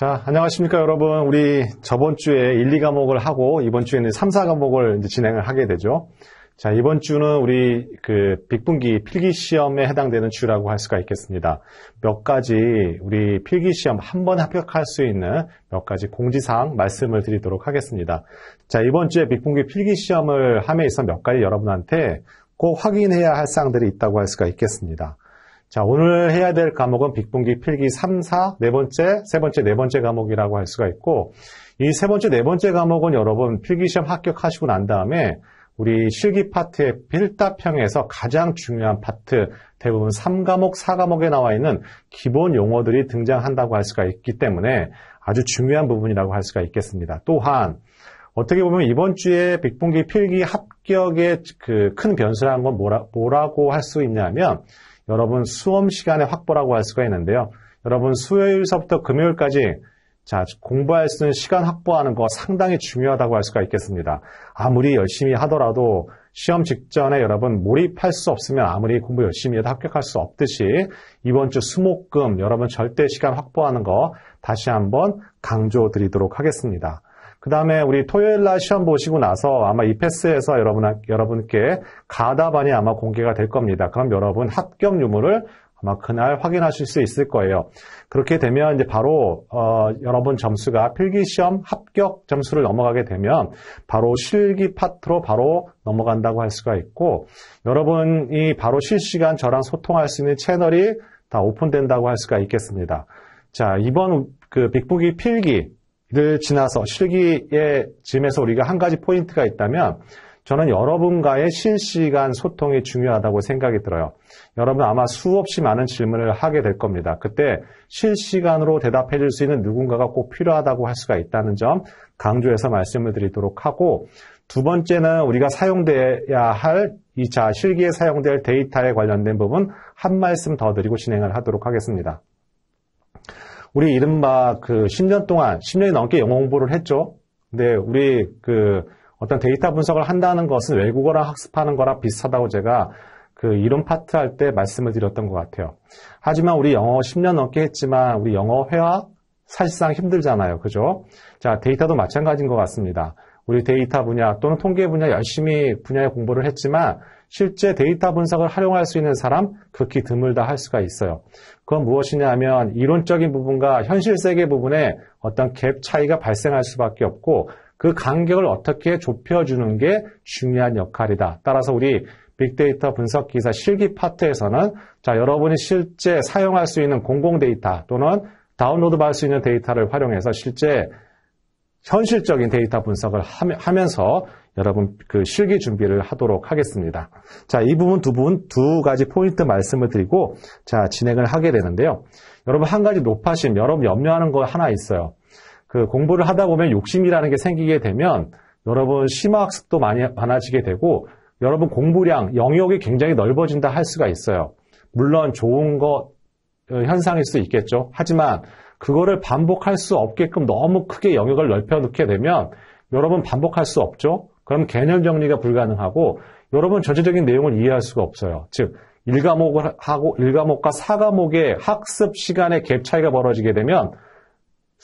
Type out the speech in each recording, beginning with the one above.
자, 안녕하십니까 여러분. 우리 저번 주에 1, 2과목을 하고 이번 주에는 3, 4과목을 진행을 하게 되죠. 자, 이번 주는 우리 그 빅분기 필기 시험에 해당되는 주라고 할 수가 있겠습니다. 몇 가지 우리 필기 시험 한 번 합격할 수 있는 몇 가지 공지사항 말씀을 드리도록 하겠습니다. 자, 이번 주에 빅분기 필기 시험을 함에 있어 몇 가지 여러분한테 꼭 확인해야 할 사항들이 있다고 할 수가 있겠습니다. 자, 오늘 해야 될 과목은 빅분기 필기 3, 4, 네 번째, 세 번째, 네 번째 과목이라고 할 수가 있고, 이 세 번째, 네 번째 과목은 여러분 필기시험 합격하시고 난 다음에 우리 실기 파트의 필답형에서 가장 중요한 파트, 대부분 3과목, 4과목에 나와 있는 기본 용어들이 등장한다고 할 수가 있기 때문에 아주 중요한 부분이라고 할 수가 있겠습니다. 또한, 어떻게 보면 이번 주에 빅분기 필기 합격의 그 큰 변수라는 건 뭐라, 뭐라고 할 수 있냐면, 여러분 수험 시간의 확보라고 할 수가 있는데요. 여러분 수요일서부터 금요일까지 자, 공부할 수 있는 시간 확보하는 거 상당히 중요하다고 할 수가 있겠습니다. 아무리 열심히 하더라도 시험 직전에 여러분 몰입할 수 없으면 아무리 공부 열심히 해도 합격할 수 없듯이 이번 주 수목금 여러분 절대 시간 확보하는 거 다시 한번 강조 드리도록 하겠습니다. 그 다음에 우리 토요일 날 시험 보시고 나서 아마 이 패스에서 여러분, 여러분께 가다반이 아마 공개가 될 겁니다. 그럼 여러분 합격 유무를 아마 그날 확인하실 수 있을 거예요. 그렇게 되면 이제 바로 어, 여러분 점수가 필기 시험 합격 점수를 넘어가게 되면 바로 실기 파트로 바로 넘어간다고 할 수가 있고 여러분이 바로 실시간 저랑 소통할 수 있는 채널이 다 오픈된다고 할 수가 있겠습니다. 자 이번 그 빅북이 필기 를 지나서 실기의 짐에서 우리가 한 가지 포인트가 있다면 저는 여러분과의 실시간 소통이 중요하다고 생각이 들어요. 여러분 아마 수없이 많은 질문을 하게 될 겁니다. 그때 실시간으로 대답해 줄 수 있는 누군가가 꼭 필요하다고 할 수가 있다는 점 강조해서 말씀을 드리도록 하고 두 번째는 우리가 사용돼야 할 2차 실기에 사용될 데이터에 관련된 부분 한 말씀 더 드리고 진행을 하도록 하겠습니다. 우리 이른바 그 10년 동안, 10년이 넘게 영어 공부를 했죠. 근데 우리 그 어떤 데이터 분석을 한다는 것은 외국어랑 학습하는 거랑 비슷하다고 제가 그 이론 파트 할 때 말씀을 드렸던 것 같아요. 하지만 우리 영어 10년 넘게 했지만 우리 영어 회화 사실상 힘들잖아요. 그죠? 자, 데이터도 마찬가지인 것 같습니다. 우리 데이터 분야 또는 통계 분야 열심히 분야에 공부를 했지만 실제 데이터 분석을 활용할 수 있는 사람 극히 드물다 할 수가 있어요. 그건 무엇이냐 하면 이론적인 부분과 현실 세계 부분에 어떤 갭 차이가 발생할 수밖에 없고 그 간격을 어떻게 좁혀주는 게 중요한 역할이다. 따라서 우리 빅데이터 분석 기사 실기 파트에서는 자, 여러분이 실제 사용할 수 있는 공공 데이터 또는 다운로드 받을 수 있는 데이터를 활용해서 실제 현실적인 데이터 분석을 하면서 여러분 그 실기 준비를 하도록 하겠습니다. 자, 이 부분 두 부분 두 가지 포인트 말씀을 드리고 자, 진행을 하게 되는데요. 여러분 한 가지 높아심, 여러분 염려하는 거 하나 있어요. 그 공부를 하다 보면 욕심이라는 게 생기게 되면 여러분 심화학습도 많이 많아지게 되고 여러분 공부량, 영역이 굉장히 넓어진다 할 수가 있어요. 물론 좋은 거 어, 현상일 수 있겠죠. 하지만 그거를 반복할 수 없게끔 너무 크게 영역을 넓혀 놓게 되면 여러분 반복할 수 없죠. 그럼 개념 정리가 불가능하고 여러분 전체적인 내용을 이해할 수가 없어요. 즉 1과목을 하고 1과목과 4과목의 학습 시간의 갭 차이가 벌어지게 되면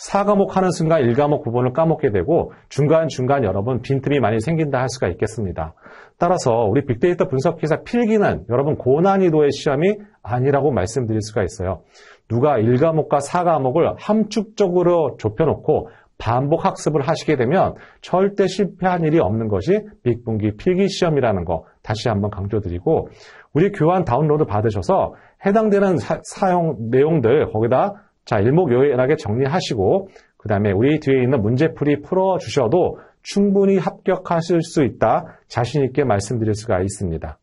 4과목 하는 순간 1과목 부분을 까먹게 되고 중간중간 여러분 빈틈이 많이 생긴다 할 수가 있겠습니다. 따라서 우리 빅데이터 분석 기사 필기는 여러분 고난이도의 시험이 아니라고 말씀드릴 수가 있어요. 누가 1과목과 4과목을 함축적으로 좁혀놓고 반복 학습을 하시게 되면 절대 실패한 일이 없는 것이 빅분기 필기 시험이라는 거 다시 한번 강조드리고 우리 교환 다운로드 받으셔서 해당되는 사, 용 내용들 거기다 자 일목요연하게 정리하시고 그 다음에 우리 뒤에 있는 문제풀이 풀어주셔도 충분히 합격하실 수 있다 자신 있게 말씀드릴 수가 있습니다.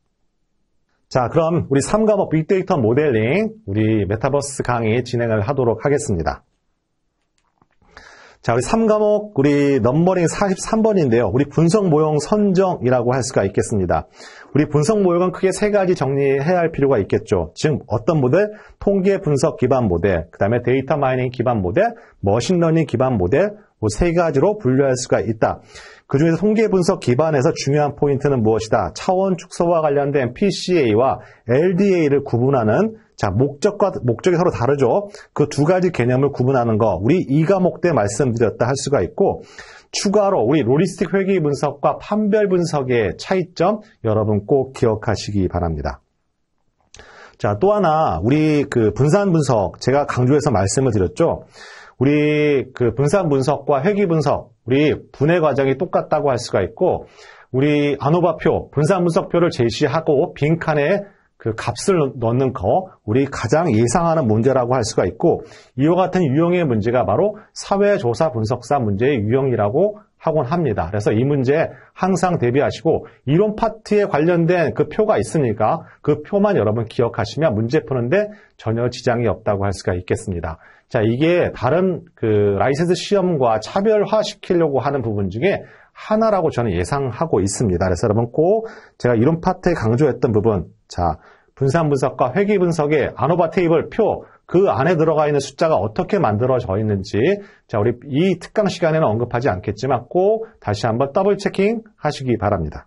자 그럼 우리 3과목 빅데이터 모델링 우리 메타버스 강의 진행을 하도록 하겠습니다. 자, 우리 3과목, 우리 넘버링 43번인데요. 우리 분석 모형 선정이라고 할 수가 있겠습니다. 우리 분석 모형은 크게 세 가지 정리해야 할 필요가 있겠죠. 즉, 어떤 모델? 통계 분석 기반 모델, 그 다음에 데이터 마이닝 기반 모델, 머신러닝 기반 모델, 뭐 세 가지로 분류할 수가 있다. 그 중에서 통계 분석 기반에서 중요한 포인트는 무엇이다? 차원 축소와 관련된 PCA와 LDA를 구분하는 자, 목적과, 목적이 서로 다르죠. 그 두 가지 개념을 구분하는 거, 우리 이 과목 때 말씀드렸다 할 수가 있고, 추가로 우리 로리스틱 회귀 분석과 판별 분석의 차이점 여러분 꼭 기억하시기 바랍니다. 자, 또 하나, 우리 그 분산 분석, 제가 강조해서 말씀을 드렸죠. 우리 그 분산 분석과 회귀 분석, 우리 분해 과정이 똑같다고 할 수가 있고, 우리 아노바표, 분산 분석표를 제시하고 빈칸에 그 값을 넣는 거 우리 가장 예상하는 문제라고 할 수가 있고 이와 같은 유형의 문제가 바로 사회조사 분석사 문제의 유형이라고 하곤 합니다. 그래서 이 문제 항상 대비하시고 이론 파트에 관련된 그 표가 있으니까 그 표만 여러분 기억하시면 문제 푸는데 전혀 지장이 없다고 할 수가 있겠습니다. 자, 이게 다른 그 라이센스 시험과 차별화시키려고 하는 부분 중에 하나라고 저는 예상하고 있습니다. 그래서 여러분 꼭 제가 이론 파트에 강조했던 부분 자, 분산 분석과 회귀 분석의 아노바 테이블 표 그 안에 들어가 있는 숫자가 어떻게 만들어져 있는지 자 우리 이 특강 시간에는 언급하지 않겠지만 꼭 다시 한번 더블 체킹 하시기 바랍니다.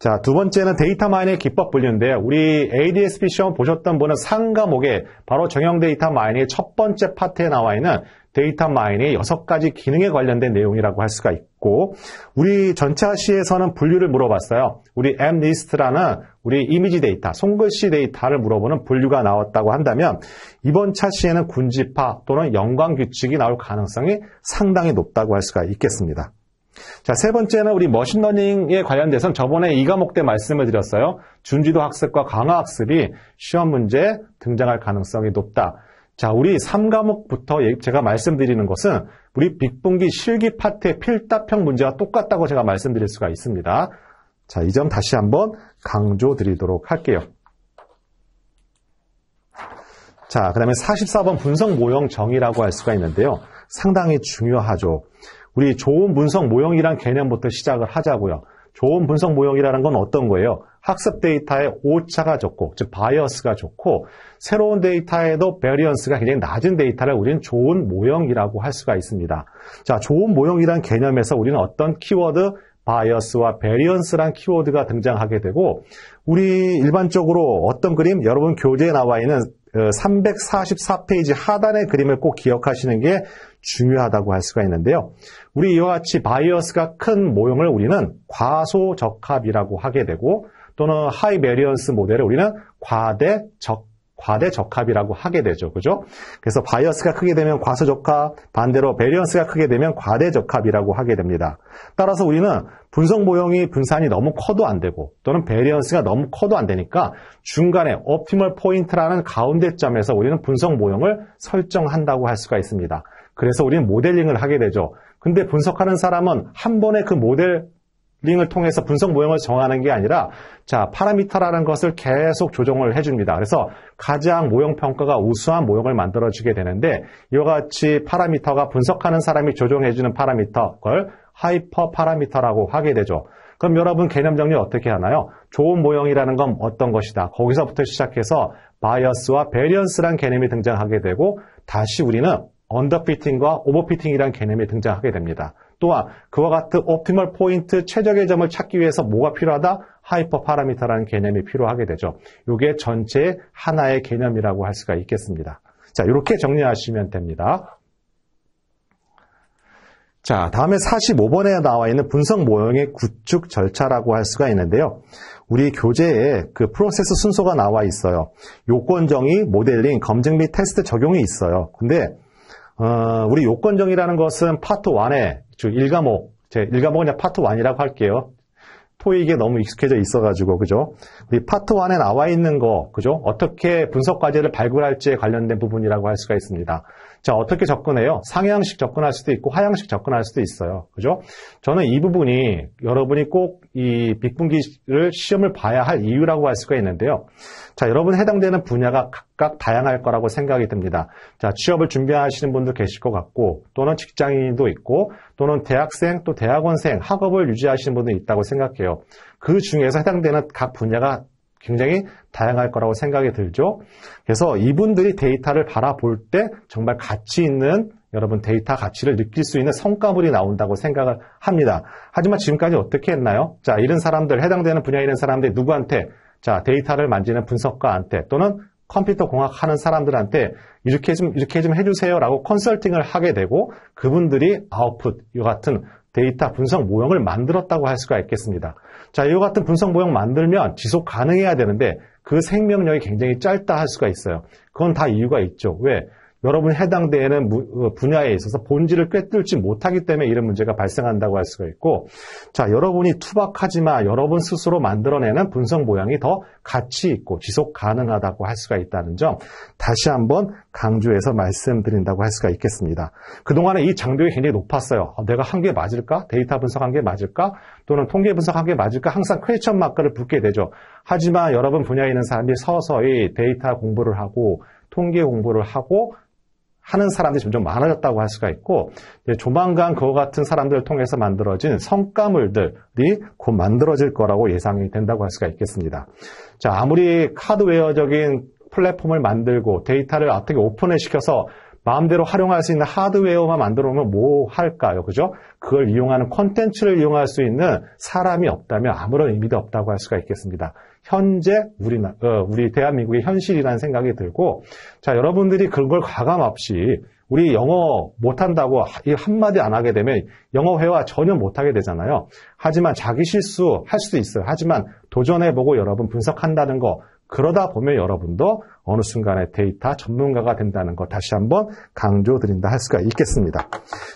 자, 두 번째는 데이터 마이닝 기법 분류인데요. 우리 ADSP 시험 보셨던 분은 상 과목에 바로 정형 데이터 마이닝의 첫 번째 파트에 나와 있는 데이터 마이닝의 여섯 가지 기능에 관련된 내용이라고 할 수가 있고 우리 전체 시에서는 분류를 물어봤어요. 우리 M 리스트라는 우리 이미지 데이터, 손글씨 데이터를 물어보는 분류가 나왔다고 한다면 이번 차시에는 군집화 또는 연관 규칙이 나올 가능성이 상당히 높다고 할 수가 있겠습니다. 자, 세 번째는 우리 머신러닝에 관련돼서는 저번에 이 과목 때 말씀을 드렸어요. 준지도 학습과 강화 학습이 시험 문제에 등장할 가능성이 높다. 자, 우리 3과목부터 예, 제가 말씀드리는 것은 우리 빅분기 실기 파트의 필답형 문제와 똑같다고 제가 말씀드릴 수가 있습니다. 자, 이 점 다시 한번 강조 드리도록 할게요. 자, 그 다음에 44번 분석 모형 정의라고 할 수가 있는데요. 상당히 중요하죠. 우리 좋은 분석 모형이란 개념부터 시작을 하자고요. 좋은 분석 모형이라는 건 어떤 거예요? 학습 데이터에 오차가 좋고즉 바이어스가 좋고 새로운 데이터에도 베리언스가 굉장히 낮은 데이터를 우리는 좋은 모형이라고 할 수가 있습니다. 자, 좋은 모형이란 개념에서 우리는 어떤 키워드, 바이어스와 베리언스란 키워드가 등장하게 되고 우리 일반적으로 어떤 그림, 여러분 교재에 나와 있는 344페이지 어, 하단의 그림을 꼭 기억하시는 게 중요하다고 할 수가 있는데요. 우리 이와 같이 바이어스가 큰 모형을 우리는 과소적합이라고 하게 되고 또는 하이 베리언스 모델을 우리는 과대적 과대적합이라고 하게 되죠. 그죠? 그래서 바이어스가 크게 되면 과소적합, 반대로 베리언스가 크게 되면 과대적합이라고 하게 됩니다. 따라서 우리는 분석 모형이 분산이 너무 커도 안 되고 또는 베리언스가 너무 커도 안 되니까 중간에 옵티멀 포인트라는 가운데점에서 우리는 분석 모형을 설정한다고 할 수가 있습니다. 그래서 우리는 모델링을 하게 되죠. 근데 분석하는 사람은 한 번에 그 모델링을 통해서 분석 모형을 정하는 게 아니라 자 파라미터라는 것을 계속 조정을 해줍니다. 그래서 가장 모형 평가가 우수한 모형을 만들어주게 되는데 이와 같이 파라미터가 분석하는 사람이 조정해주는 파라미터 그걸 하이퍼 파라미터라고 하게 되죠. 그럼 여러분 개념 정리 어떻게 하나요? 좋은 모형이라는 건 어떤 것이다. 거기서부터 시작해서 바이어스와 베리언스란 개념이 등장하게 되고 다시 우리는 언더피팅과 오버피팅이란 개념이 등장하게 됩니다. 또한 그와 같은 옵티멀 포인트 최적의 점을 찾기 위해서 뭐가 필요하다? 하이퍼 파라미터라는 개념이 필요하게 되죠. 이게 전체 하나의 개념이라고 할 수가 있겠습니다. 자, 이렇게 정리하시면 됩니다. 자, 다음에 45번에 나와 있는 분석 모형의 구축 절차라고 할 수가 있는데요. 우리 교재에 그 프로세스 순서가 나와 있어요. 요건 정의, 모델링, 검증 및 테스트 적용이 있어요. 근데 어, 우리 요건정이라는 것은 파트 1에, 즉 1과목, 제 1과목은 그냥 파트 1이라고 할게요. 토익에 너무 익숙해져 있어가지고, 그죠? 우리 파트 1에 나와 있는 거, 그죠? 어떻게 분석 과제를 발굴할지에 관련된 부분이라고 할 수가 있습니다. 자, 어떻게 접근해요? 상향식 접근할 수도 있고 하향식 접근할 수도 있어요. 그죠? 저는 이 부분이 여러분이 꼭 이 빅분기를 시험을 봐야 할 이유라고 할 수가 있는데요. 자, 여러분 해당되는 분야가 각각 다양할 거라고 생각이 듭니다. 자, 취업을 준비하시는 분도 계실 것 같고 또는 직장인도 있고 또는 대학생 또 대학원생 학업을 유지하시는 분도 있다고 생각해요. 그 중에서 해당되는 각 분야가 굉장히 다양할 거라고 생각이 들죠. 그래서 이분들이 데이터를 바라볼 때 정말 가치 있는 여러분 데이터 가치를 느낄 수 있는 성과물이 나온다고 생각을 합니다. 하지만 지금까지 어떻게 했나요? 자, 이런 사람들, 해당되는 분야에 있는 사람들 이 누구한테? 자, 데이터를 만지는 분석가한테 또는 컴퓨터 공학하는 사람들한테 이렇게 좀, 이렇게 좀 해주세요라고 컨설팅을 하게 되고 그분들이 아웃풋, 이 같은 데이터 분석 모형을 만들었다고 할 수가 있겠습니다. 자, 이와 같은 분석 모형 만들면 지속 가능해야 되는데 그 생명력이 굉장히 짧다 할 수가 있어요. 그건 다 이유가 있죠. 왜? 여러분 해당 되는 어, 분야에 있어서 본질을 꿰뚫지 못하기 때문에 이런 문제가 발생한다고 할 수가 있고, 자, 여러분이 투박하지만 여러분 스스로 만들어내는 분석 모양이 더 가치 있고 지속 가능하다고 할 수가 있다는 점 다시 한번 강조해서 말씀드린다고 할 수가 있겠습니다. 그동안에 이 장벽이 굉장히 높았어요. 어, 내가 한 게 맞을까? 데이터 분석한 게 맞을까? 또는 통계 분석한 게 맞을까? 항상 퀘이천 마크를 붙게 되죠. 하지만 여러분 분야에 있는 사람이 서서히 데이터 공부를 하고 통계 공부를 하고 하는 사람들이 점점 많아졌다고 할 수가 있고 조만간 그와 같은 사람들을 통해서 만들어진 성과물들이 곧 만들어질 거라고 예상이 된다고 할 수가 있겠습니다. 자, 아무리 카드웨어적인 플랫폼을 만들고 데이터를 어떻게 오픈을 시켜서 마음대로 활용할 수 있는 하드웨어만 만들어 놓으면 뭐 할까요? 그죠? 그걸 이용하는 콘텐츠를 이용할 수 있는 사람이 없다면 아무런 의미도 없다고 할 수가 있겠습니다. 현재 우리 어, 우리 대한민국의 현실이라는 생각이 들고 자 여러분들이 그걸 과감 없이 우리 영어 못한다고 한마디 안 하게 되면 영어 회화 전혀 못하게 되잖아요. 하지만 자기 실수 할 수도 있어요. 하지만 도전해보고 여러분 분석한다는 거 그러다 보면 여러분도 어느 순간에 데이터 전문가가 된다는 거 다시 한번 강조드린다 할 수가 있겠습니다.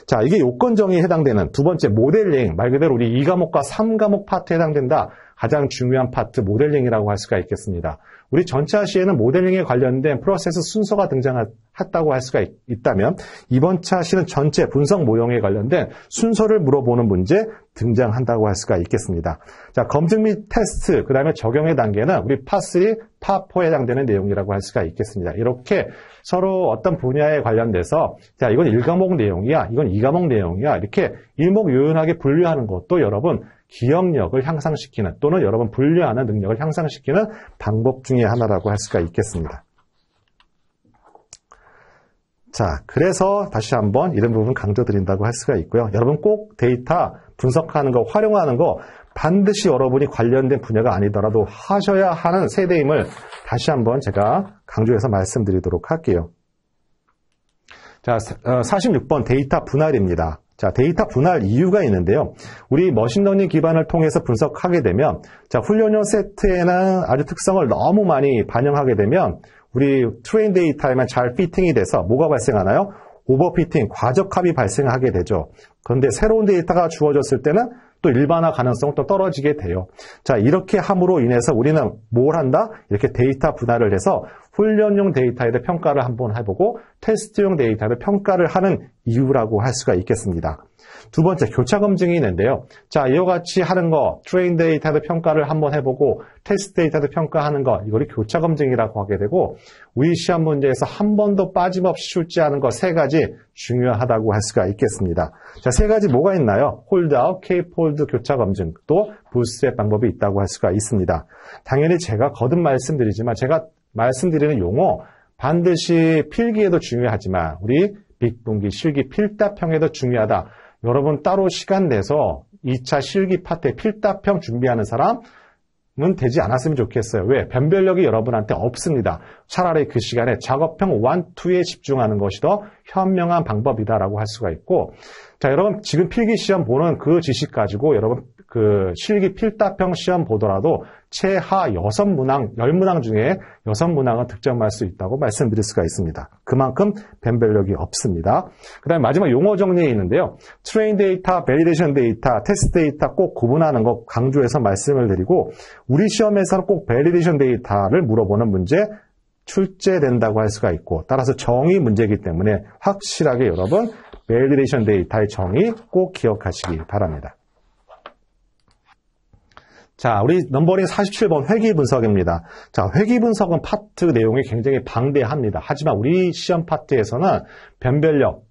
자, 이게 요건 정의에 해당되는 두 번째 모델링 말 그대로 우리 2과목과 3과목 파트에 해당된다. 가장 중요한 파트 모델링이라고 할 수가 있겠습니다. 우리 전차 시에는 모델링에 관련된 프로세스 순서가 등장했다고 할 수가 있, 다면 이번 차 시는 전체 분석 모형에 관련된 순서를 물어보는 문제 등장한다고 할 수가 있겠습니다. 자, 검증 및 테스트, 그 다음에 적용의 단계는 우리 파3, 스파포에 해당되는 내용이라고 할 수가 있겠습니다. 이렇게 서로 어떤 분야에 관련돼서 자, 이건 1과목 내용이야, 이건 2과목 내용이야, 이렇게 일목요연하게 분류하는 것도 여러분 기억력을 향상시키는 또는 여러분 분류하는 능력을 향상시키는 방법 중의 하나라고 할 수가 있겠습니다. 자, 그래서 다시 한번 이런 부분 강조드린다고 할 수가 있고요. 여러분 꼭 데이터 분석하는 거, 활용하는 거 반드시 여러분이 관련된 분야가 아니더라도 하셔야 하는 세대임을 다시 한번 제가 강조해서 말씀드리도록 할게요. 자, 46번 어, 데이터 분할입니다. 자, 데이터 분할 이유가 있는데요. 우리 머신러닝 기반을 통해서 분석하게 되면 자, 훈련용 세트에는 아주 특성을 너무 많이 반영하게 되면 우리 트레인 데이터에만 잘 피팅이 돼서 뭐가 발생하나요? 오버피팅, 과적합이 발생하게 되죠. 그런데 새로운 데이터가 주어졌을 때는 또 일반화 가능성은 또 떨어지게 돼요. 자, 이렇게 함으로 인해서 우리는 뭘 한다? 이렇게 데이터 분할을 해서 훈련용 데이터에도 대 평가를 한번 해보고 테스트용 데이터를 평가를 하는 이유라고 할 수가 있겠습니다. 두 번째, 교차 검증이 있는데요. 자, 이와 같이 하는 거, 트레인 데이터도 평가를 한번 해보고, 테스트 데이터도 평가하는 거, 이걸 교차 검증이라고 하게 되고, 우리 시험 문제에서 한 번도 빠짐없이 출제하는 거 세 가지 중요하다고 할 수가 있겠습니다. 자, 세 가지 뭐가 있나요? 홀드아웃, 케이폴드 교차 검증, 또 부스의 방법이 있다고 할 수가 있습니다. 당연히 제가 거듭 말씀드리지만, 제가 말씀드리는 용어, 반드시 필기에도 중요하지만, 우리 빅분기 실기 필답형에도 중요하다. 여러분 따로 시간 내서 2차 실기 파트 필답형 준비하는 사람은 되지 않았으면 좋겠어요. 왜? 변별력이 여러분한테 없습니다. 차라리 그 시간에 작업형 1, 2에 집중하는 것이 더 현명한 방법이다라고 할 수가 있고 자 여러분 지금 필기시험 보는 그 지식 가지고 여러분 그 실기 필답형 시험 보더라도 최하 여섯 문항, 열 문항 중에 여섯 문항은 득점할 수 있다고 말씀드릴 수가 있습니다. 그만큼 뱀별력이 없습니다. 그 다음에 마지막 용어 정리에 있는데요. 트레인 데이터, 베리데이션 데이터, 테스트 데이터 꼭 구분하는 것 강조해서 말씀을 드리고 우리 시험에서는 꼭 베리데이션 데이터를 물어보는 문제, 출제된다고 할 수가 있고 따라서 정의 문제이기 때문에 확실하게 여러분 베리데이션 데이터의 정의 꼭 기억하시기 바랍니다. 자, 우리 넘버링 47번 회기 분석입니다. 자, 회기 분석은 파트 내용이 굉장히 방대합니다. 하지만 우리 시험 파트에서는 변별력,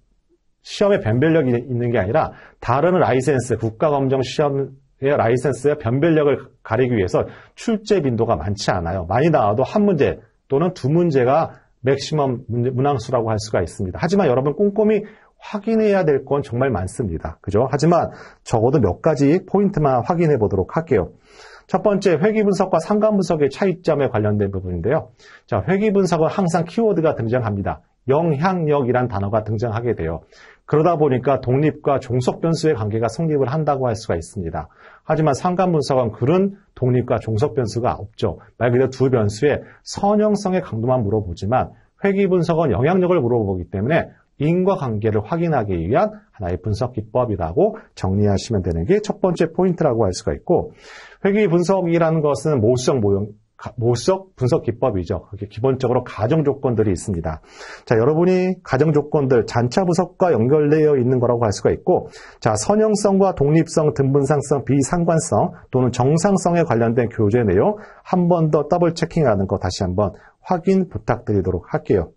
시험에 변별력이 있는 게 아니라 다른 라이센스, 국가검정 시험의 라이센스의 변별력을 가리기 위해서 출제 빈도가 많지 않아요. 많이 나와도 한 문제 또는 두 문제가 맥시멈 문항수라고 할 수가 있습니다. 하지만 여러분 꼼꼼히 확인해야 될 건 정말 많습니다. 그죠? 하지만 적어도 몇 가지 포인트만 확인해 보도록 할게요. 첫 번째 회귀 분석과 상관 분석의 차이점에 관련된 부분인데요. 자, 회귀 분석은 항상 키워드가 등장합니다. 영향력이란 단어가 등장하게 돼요. 그러다 보니까 독립과 종속 변수의 관계가 성립을 한다고 할 수가 있습니다. 하지만 상관 분석은 그런 독립과 종속 변수가 없죠. 말 그대로 두 변수의 선형성의 강도만 물어보지만 회귀 분석은 영향력을 물어보기 때문에 인과관계를 확인하기 위한 하나의 분석 기법이라고 정리하시면 되는 게 첫 번째 포인트라고 할 수가 있고 회계 분석이라는 것은 모수 모형 모석 분석 기법이죠. 그게 기본적으로 가정 조건들이 있습니다. 자, 여러분이 가정 조건들 잔차 분석과 연결되어 있는 거라고 할 수가 있고, 자, 선형성과 독립성, 등분상성, 비상관성 또는 정상성에 관련된 교재 내용 한 번 더 더블 체킹하는 거 다시 한번 확인 부탁드리도록 할게요.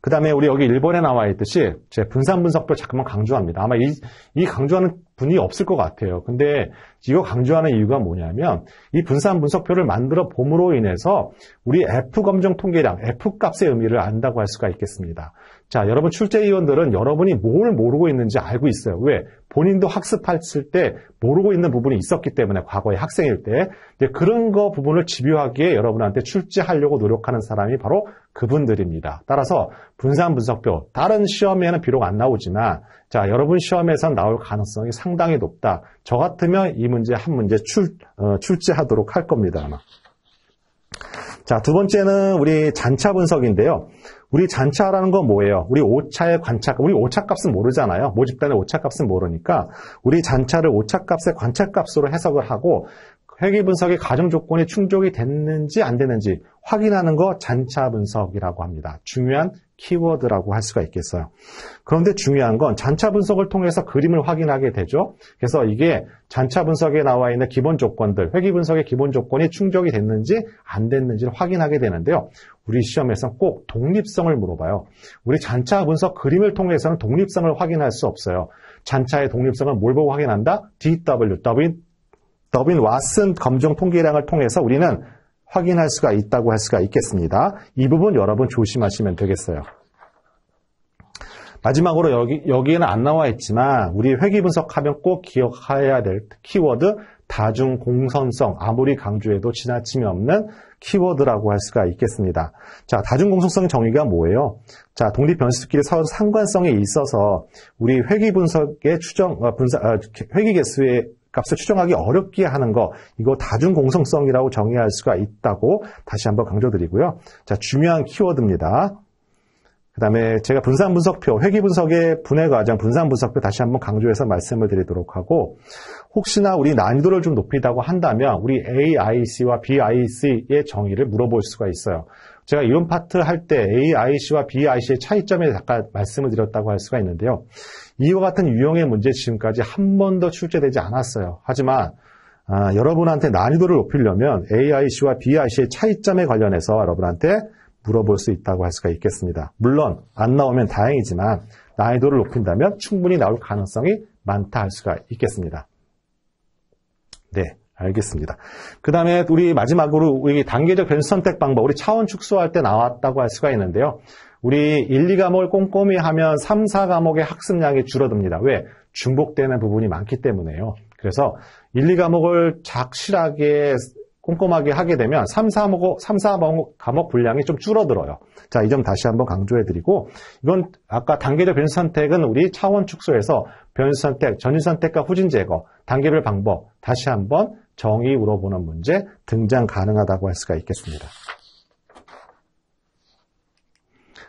그 다음에 우리 여기 1번에 나와 있듯이 제 분산 분석도 자꾸만 강조합니다. 아마 이, 이 강조하는 분이 없을 것 같아요. 근데 이거 강조하는 이유가 뭐냐면 이 분산 분석표를 만들어 봄으로 인해서 우리 F 검정 통계량, F 값의 의미를 안다고 할 수가 있겠습니다. 자, 여러분 출제위원들은 여러분이 뭘 모르고 있는지 알고 있어요. 왜? 본인도 학습했을 때 모르고 있는 부분이 있었기 때문에 과거에 학생일 때 그런 거 부분을 집요하기에 여러분한테 출제하려고 노력하는 사람이 바로 그분들입니다. 따라서 분산 분석표 다른 시험에는 비록 안 나오지만 자 여러분 시험에선 나올 가능성이 상당히 높다. 저 같으면 이 문제 한 문제 출 어, 출제하도록 할 겁니다. 아마. 자, 두 번째는 우리 잔차 분석인데요. 우리 잔차라는 건 뭐예요? 우리 오차의 관찰, 우리 오차값은 모르잖아요. 모집단의 오차값은 모르니까 우리 잔차를 오차값의 관찰값으로 해석을 하고 회귀 분석의 가정 조건이 충족이 됐는지 안 됐는지 확인하는 거 잔차 분석이라고 합니다. 중요한 키워드라고 할 수가 있겠어요. 그런데 중요한 건 잔차 분석을 통해서 그림을 확인하게 되죠. 그래서 이게 잔차 분석에 나와 있는 기본 조건들, 회귀 분석의 기본 조건이 충족이 됐는지 안 됐는지를 확인하게 되는데요. 우리 시험에서 꼭 독립성을 물어봐요. 우리 잔차 분석 그림을 통해서는 독립성을 확인할 수 없어요. 잔차의 독립성은 뭘 보고 확인한다? DW, w 더빈 왓슨 검정 통계량을 통해서 우리는 확인할 수가 있다고 할 수가 있겠습니다. 이 부분 여러분 조심하시면 되겠어요. 마지막으로 여기, 여기에는 안 나와 있지만 우리 회귀 분석하면 꼭 기억해야 될 키워드 다중 공선성 아무리 강조해도 지나침이 없는 키워드라고 할 수가 있겠습니다. 자, 다중 공선성 의 정의가 뭐예요? 자, 독립 변수끼리 상관성에 있어서 우리 회귀 분석의 추정 어, 분석 아, 회귀 개수의 값을 추정하기 어렵게 하는 거 이거 다중 공성성이라고 정의할 수가 있다고 다시 한번 강조드리고요. 자 중요한 키워드입니다. 그 다음에 제가 분산 분석표, 회귀 분석의 분해 과정, 분산 분석표 다시 한번 강조해서 말씀을 드리도록 하고, 혹시나 우리 난이도를 좀 높이다고 한다면, 우리 AIC와 BIC의 정의를 물어볼 수가 있어요. 제가 이론 파트 할 때 AIC와 BIC의 차이점에 잠깐 말씀을 드렸다고 할 수가 있는데요. 이와 같은 유형의 문제 지금까지 한 번 더 출제되지 않았어요. 하지만 아, 여러분한테 난이도를 높이려면 AIC와 BIC의 차이점에 관련해서 여러분한테 물어볼 수 있다고 할 수가 있겠습니다. 물론 안 나오면 다행이지만 난이도를 높인다면 충분히 나올 가능성이 많다 할 수가 있겠습니다. 네. 알겠습니다. 그 다음에 우리 마지막으로 우리 단계적 변수 선택 방법, 우리 차원 축소할 때 나왔다고 할 수가 있는데요. 우리 1, 2과목을 꼼꼼히 하면 3, 4과목의 학습량이 줄어듭니다. 왜? 중복되는 부분이 많기 때문에요. 그래서 1, 2과목을 작실하게 꼼꼼하게 하게 되면 3, 4과목, 3, 4과목 분량이 좀 줄어들어요. 자, 이 점 다시 한번 강조해 드리고, 이건 아까 단계적 변수 선택은 우리 차원 축소에서 변수 선택, 전유 선택과 후진 제거, 단계별 방법 다시 한번 정의 물어보는 문제 등장 가능하다고 할 수가 있겠습니다.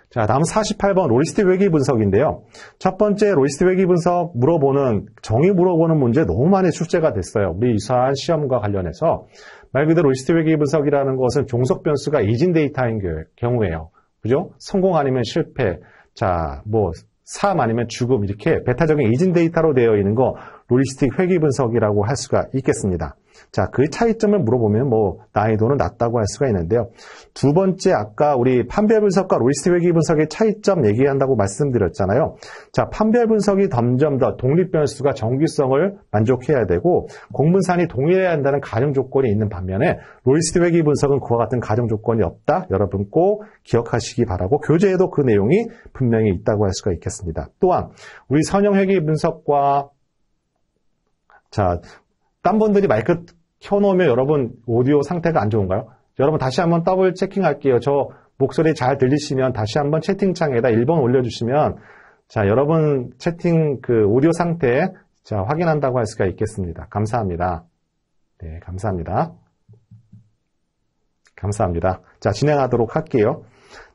자, 다음 48번 로리스트 외기 분석인데요. 첫 번째 로리스트 외기 분석 물어보는 정의 물어보는 문제 너무 많이 출제가 됐어요. 우리 유사한 시험과 관련해서 말 그대로 로리스트 외기 분석이라는 것은 종속 변수가 이진 데이터인 경우에요. 그죠? 성공 아니면 실패. 자, 뭐삶 아니면 죽음 이렇게 배타적인 이진 데이터로 되어 있는 거로리스틱 회귀 분석이라고 할 수가 있겠습니다. 자, 그 차이점을 물어보면 뭐 난이도는 낮다고 할 수가 있는데요. 두 번째 아까 우리 판별 분석과 로이스 회귀 분석의 차이점 얘기한다고 말씀드렸잖아요. 자, 판별 분석이 점점 더 독립 변수가 정규성을 만족해야 되고 공분산이 동일해야 한다는 가정 조건이 있는 반면에 로이스 회귀 분석은 그와 같은 가정 조건이 없다. 여러분 꼭 기억하시기 바라고 교재에도 그 내용이 분명히 있다고 할 수가 있겠습니다. 또한 우리 선형 회귀 분석과 자, 딴 분들이 마이크 켜놓으면 여러분 오디오 상태가 안 좋은가요? 여러분 다시 한번 더블 체킹할게요. 저 목소리 잘 들리시면 다시 한번 채팅창에다 1번 올려주시면 자 여러분 채팅 그 오디오 상태 자 확인한다고 할 수가 있겠습니다. 감사합니다. 네 감사합니다. 감사합니다. 자 진행하도록 할게요.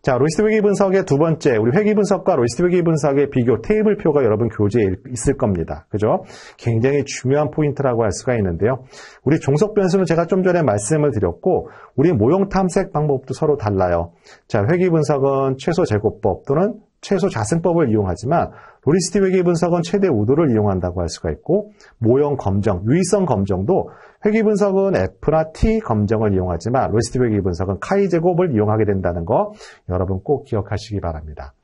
자, 로이스트 회계 분석의 두 번째, 우리 회계 분석과 로이스트 회계 분석의 비교 테이블표가 여러분 교재에 있을 겁니다. 그죠? 굉장히 중요한 포인트라고 할 수가 있는데요. 우리 종속 변수는 제가 좀 전에 말씀을 드렸고, 우리 모형 탐색 방법도 서로 달라요. 자, 회계 분석은 최소 제곱법 또는 최소 자승법을 이용하지만 로리스티 회계 분석은 최대 5도를 이용한다고 할 수가 있고 모형 검정, 유의성 검정도 회계 분석은 F나 T 검정을 이용하지만 로리스티 회계 분석은 카이 제곱을 이용하게 된다는 거 여러분 꼭 기억하시기 바랍니다.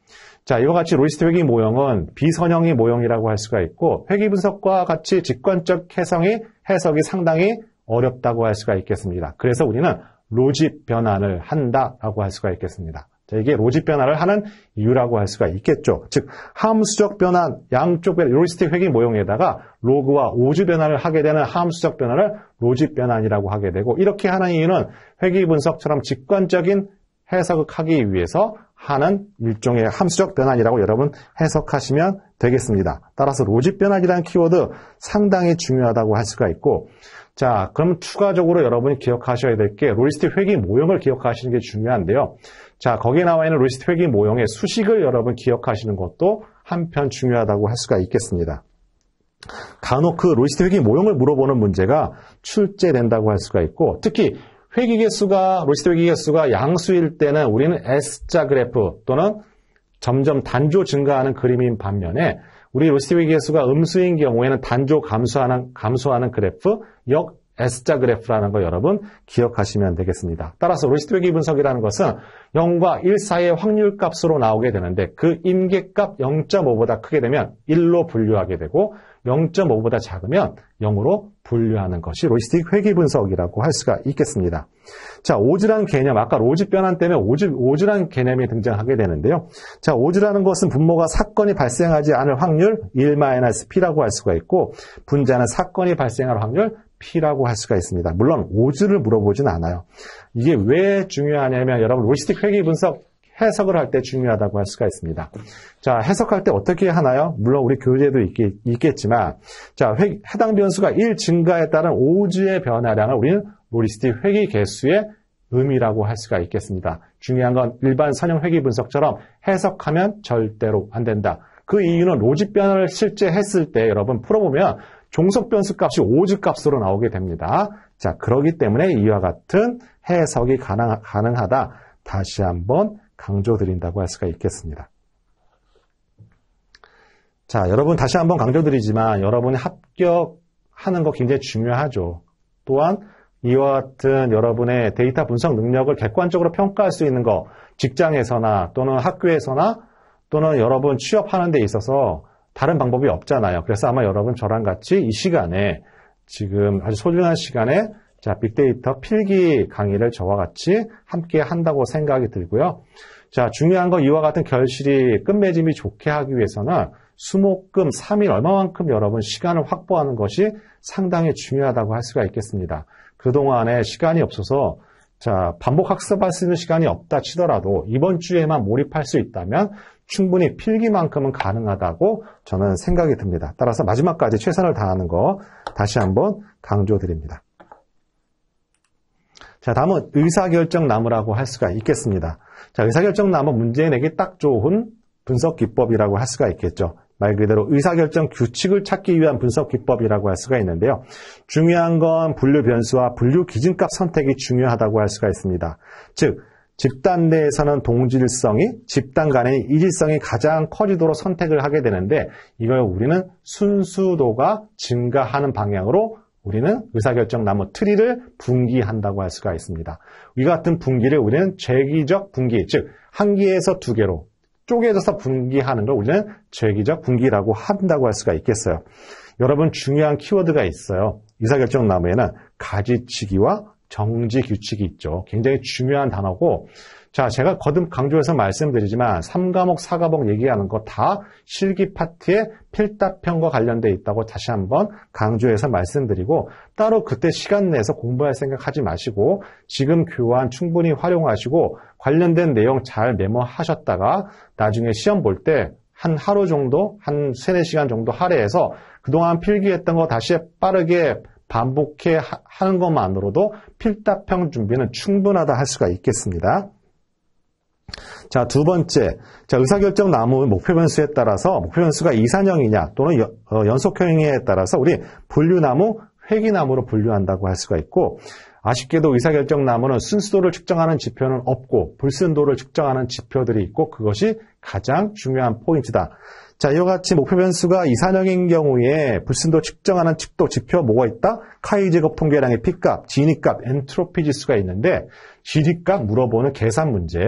자, 이와 같이 로지스트 회귀 모형은 비선형의 모형이라고 할 수가 있고 회귀 분석과 같이 직관적 해석이 해석이 상당히 어렵다고 할 수가 있겠습니다. 그래서 우리는 로지 변환을 한다라고 할 수가 있겠습니다. 이게 로직 변화를 하는 이유라고 할 수가 있겠죠. 즉 함수적 변화, 양쪽 변화, 로지스틱 회귀 모형에다가 로그와 오즈 변화를 하게 되는 함수적 변화를 로직 변환이라고 하게 되고 이렇게 하는 이유는 회귀 분석처럼 직관적인 해석을 하기 위해서 하는 일종의 함수적 변환이라고 여러분 해석하시면 되겠습니다. 따라서 로직 변환이라는 키워드 상당히 중요하다고 할 수가 있고 자, 그럼 추가적으로 여러분이 기억하셔야 될 게 로지스틱 회귀 모형을 기억하시는 게 중요한데요. 자, 거기에 나와 있는 로스틱 회계 모형의 수식을 여러분 기억하시는 것도 한편 중요하다고 할 수가 있겠습니다. 간혹 그로스틱 회계 모형을 물어보는 문제가 출제된다고 할 수가 있고 특히 회계 개수가 로스틱 회계 개수가 양수일 때는 우리는 S자 그래프 또는 점점 단조 증가하는 그림인 반면에 우리 로스틱 회계 개수가 음수인 경우에는 단조 감소하는 감소하는 그래프 역 S자 그래프라는 거 여러분 기억하시면 되겠습니다. 따라서 로지스트웨기 분석이라는 것은 0과 1 사이의 확률값으로 나오게 되는데 그 임계값 0.5보다 크게 되면 1로 분류하게 되고 0.5보다 작으면 0으로 분류하는 것이 로지스틱 회귀 분석이라고 할 수가 있겠습니다. 자, 오즈란 개념, 아까 로즈 변환 때문에 오즈, 오즈란 개념이 등장하게 되는데요. 자, 오즈라는 것은 분모가 사건이 발생하지 않을 확률 1-P라고 할 수가 있고 분자는 사건이 발생할 확률 P라고 할 수가 있습니다. 물론 오즈를 물어보진 않아요. 이게 왜 중요하냐면 여러분 로지스틱 회귀 분석 해석을 할 때 중요하다고 할 수가 있습니다. 자, 해석할 때 어떻게 하나요? 물론 우리 교재도 있, 겠지만 자, 회, 해당 변수가 1 증가에 따른 오즈의 변화량을 우리는 로지스틱 회귀 개수의 의미라고 할 수가 있겠습니다. 중요한 건 일반 선형 회귀 분석처럼 해석하면 절대로 안 된다. 그 이유는 로직 변화를 실제 했을 때 여러분 풀어보면 종속 변수 값이 오즈 값으로 나오게 됩니다. 자, 그러기 때문에 이와 같은 해석이 가능, 가능하다. 다시 한번 강조드린다고 할 수가 있겠습니다. 자, 여러분 다시 한번 강조드리지만 여러분이 합격하는 거 굉장히 중요하죠. 또한 이와 같은 여러분의 데이터 분석 능력을 객관적으로 평가할 수 있는 거, 직장에서나 또는 학교에서나 또는 여러분 취업하는 데 있어서 다른 방법이 없잖아요. 그래서 아마 여러분 저랑 같이 이 시간에 지금 아주 소중한 시간에 자, 빅데이터 필기 강의를 저와 같이 함께 한다고 생각이 들고요. 자, 중요한 건 이와 같은 결실이 끝맺음이 좋게 하기 위해서는 수목금 3일 얼마만큼 여러분 시간을 확보하는 것이 상당히 중요하다고 할 수가 있겠습니다. 그동안에 시간이 없어서 자, 반복 학습할 수 있는 시간이 없다 치더라도 이번 주에만 몰입할 수 있다면 충분히 필기만큼은 가능하다고 저는 생각이 듭니다. 따라서 마지막까지 최선을 다하는 거 다시 한번 강조드립니다. 자, 다음은 의사결정나무라고 할 수가 있겠습니다. 자, 의사결정나무 문제 내기 딱 좋은 분석 기법이라고 할 수가 있겠죠. 말 그대로 의사결정 규칙을 찾기 위한 분석 기법이라고 할 수가 있는데요. 중요한 건 분류 변수와 분류 기준값 선택이 중요하다고 할 수가 있습니다. 즉, 집단 내에서는 동질성이 집단 간의 일일성이 가장 커지도록 선택을 하게 되는데 이걸 우리는 순수도가 증가하는 방향으로 우리는 의사결정 나무 트리를 분기한다고 할 수가 있습니다. 이 같은 분기를 우리는 재기적 분기, 즉 한 개에서 두 개로 쪼개져서 분기하는 걸 우리는 재기적 분기라고 한다고 할 수가 있겠어요. 여러분 중요한 키워드가 있어요. 의사결정 나무에는 가지치기와 정지 규칙이 있죠. 굉장히 중요한 단어고 자, 제가 거듭 강조해서 말씀드리지만 3과목, 4과목 얘기하는 거 다 실기 파트의 필답형과 관련돼 있다고 다시 한번 강조해서 말씀드리고 따로 그때 시간 내에서 공부할 생각하지 마시고 지금 교환 충분히 활용하시고 관련된 내용 잘 메모하셨다가 나중에 시험 볼 때 한 하루 정도, 한 3, 4시간 정도 할애해서 그동안 필기했던 거 다시 빠르게 반복해 하는 것만으로도 필답형 준비는 충분하다 할 수가 있겠습니다. 자, 두 번째. 자, 의사결정 남은 목표 변수에 따라서 목표 변수가 이산형이냐 또는 여, 어, 연속형이냐에 따라서 우리 분류나무, 회귀나무로 분류한다고 할 수가 있고 아쉽게도 의사결정 나무는 순수도를 측정하는 지표는 없고 불순도를 측정하는 지표들이 있고 그것이 가장 중요한 포인트다. 자, 이와 같이 목표 변수가 이산형인 경우에 불순도 측정하는 측도 지표 뭐가 있다? 카이 제곱 통계량의 P값, G값, 엔트로피 지수가 있는데 G값 물어보는 계산 문제,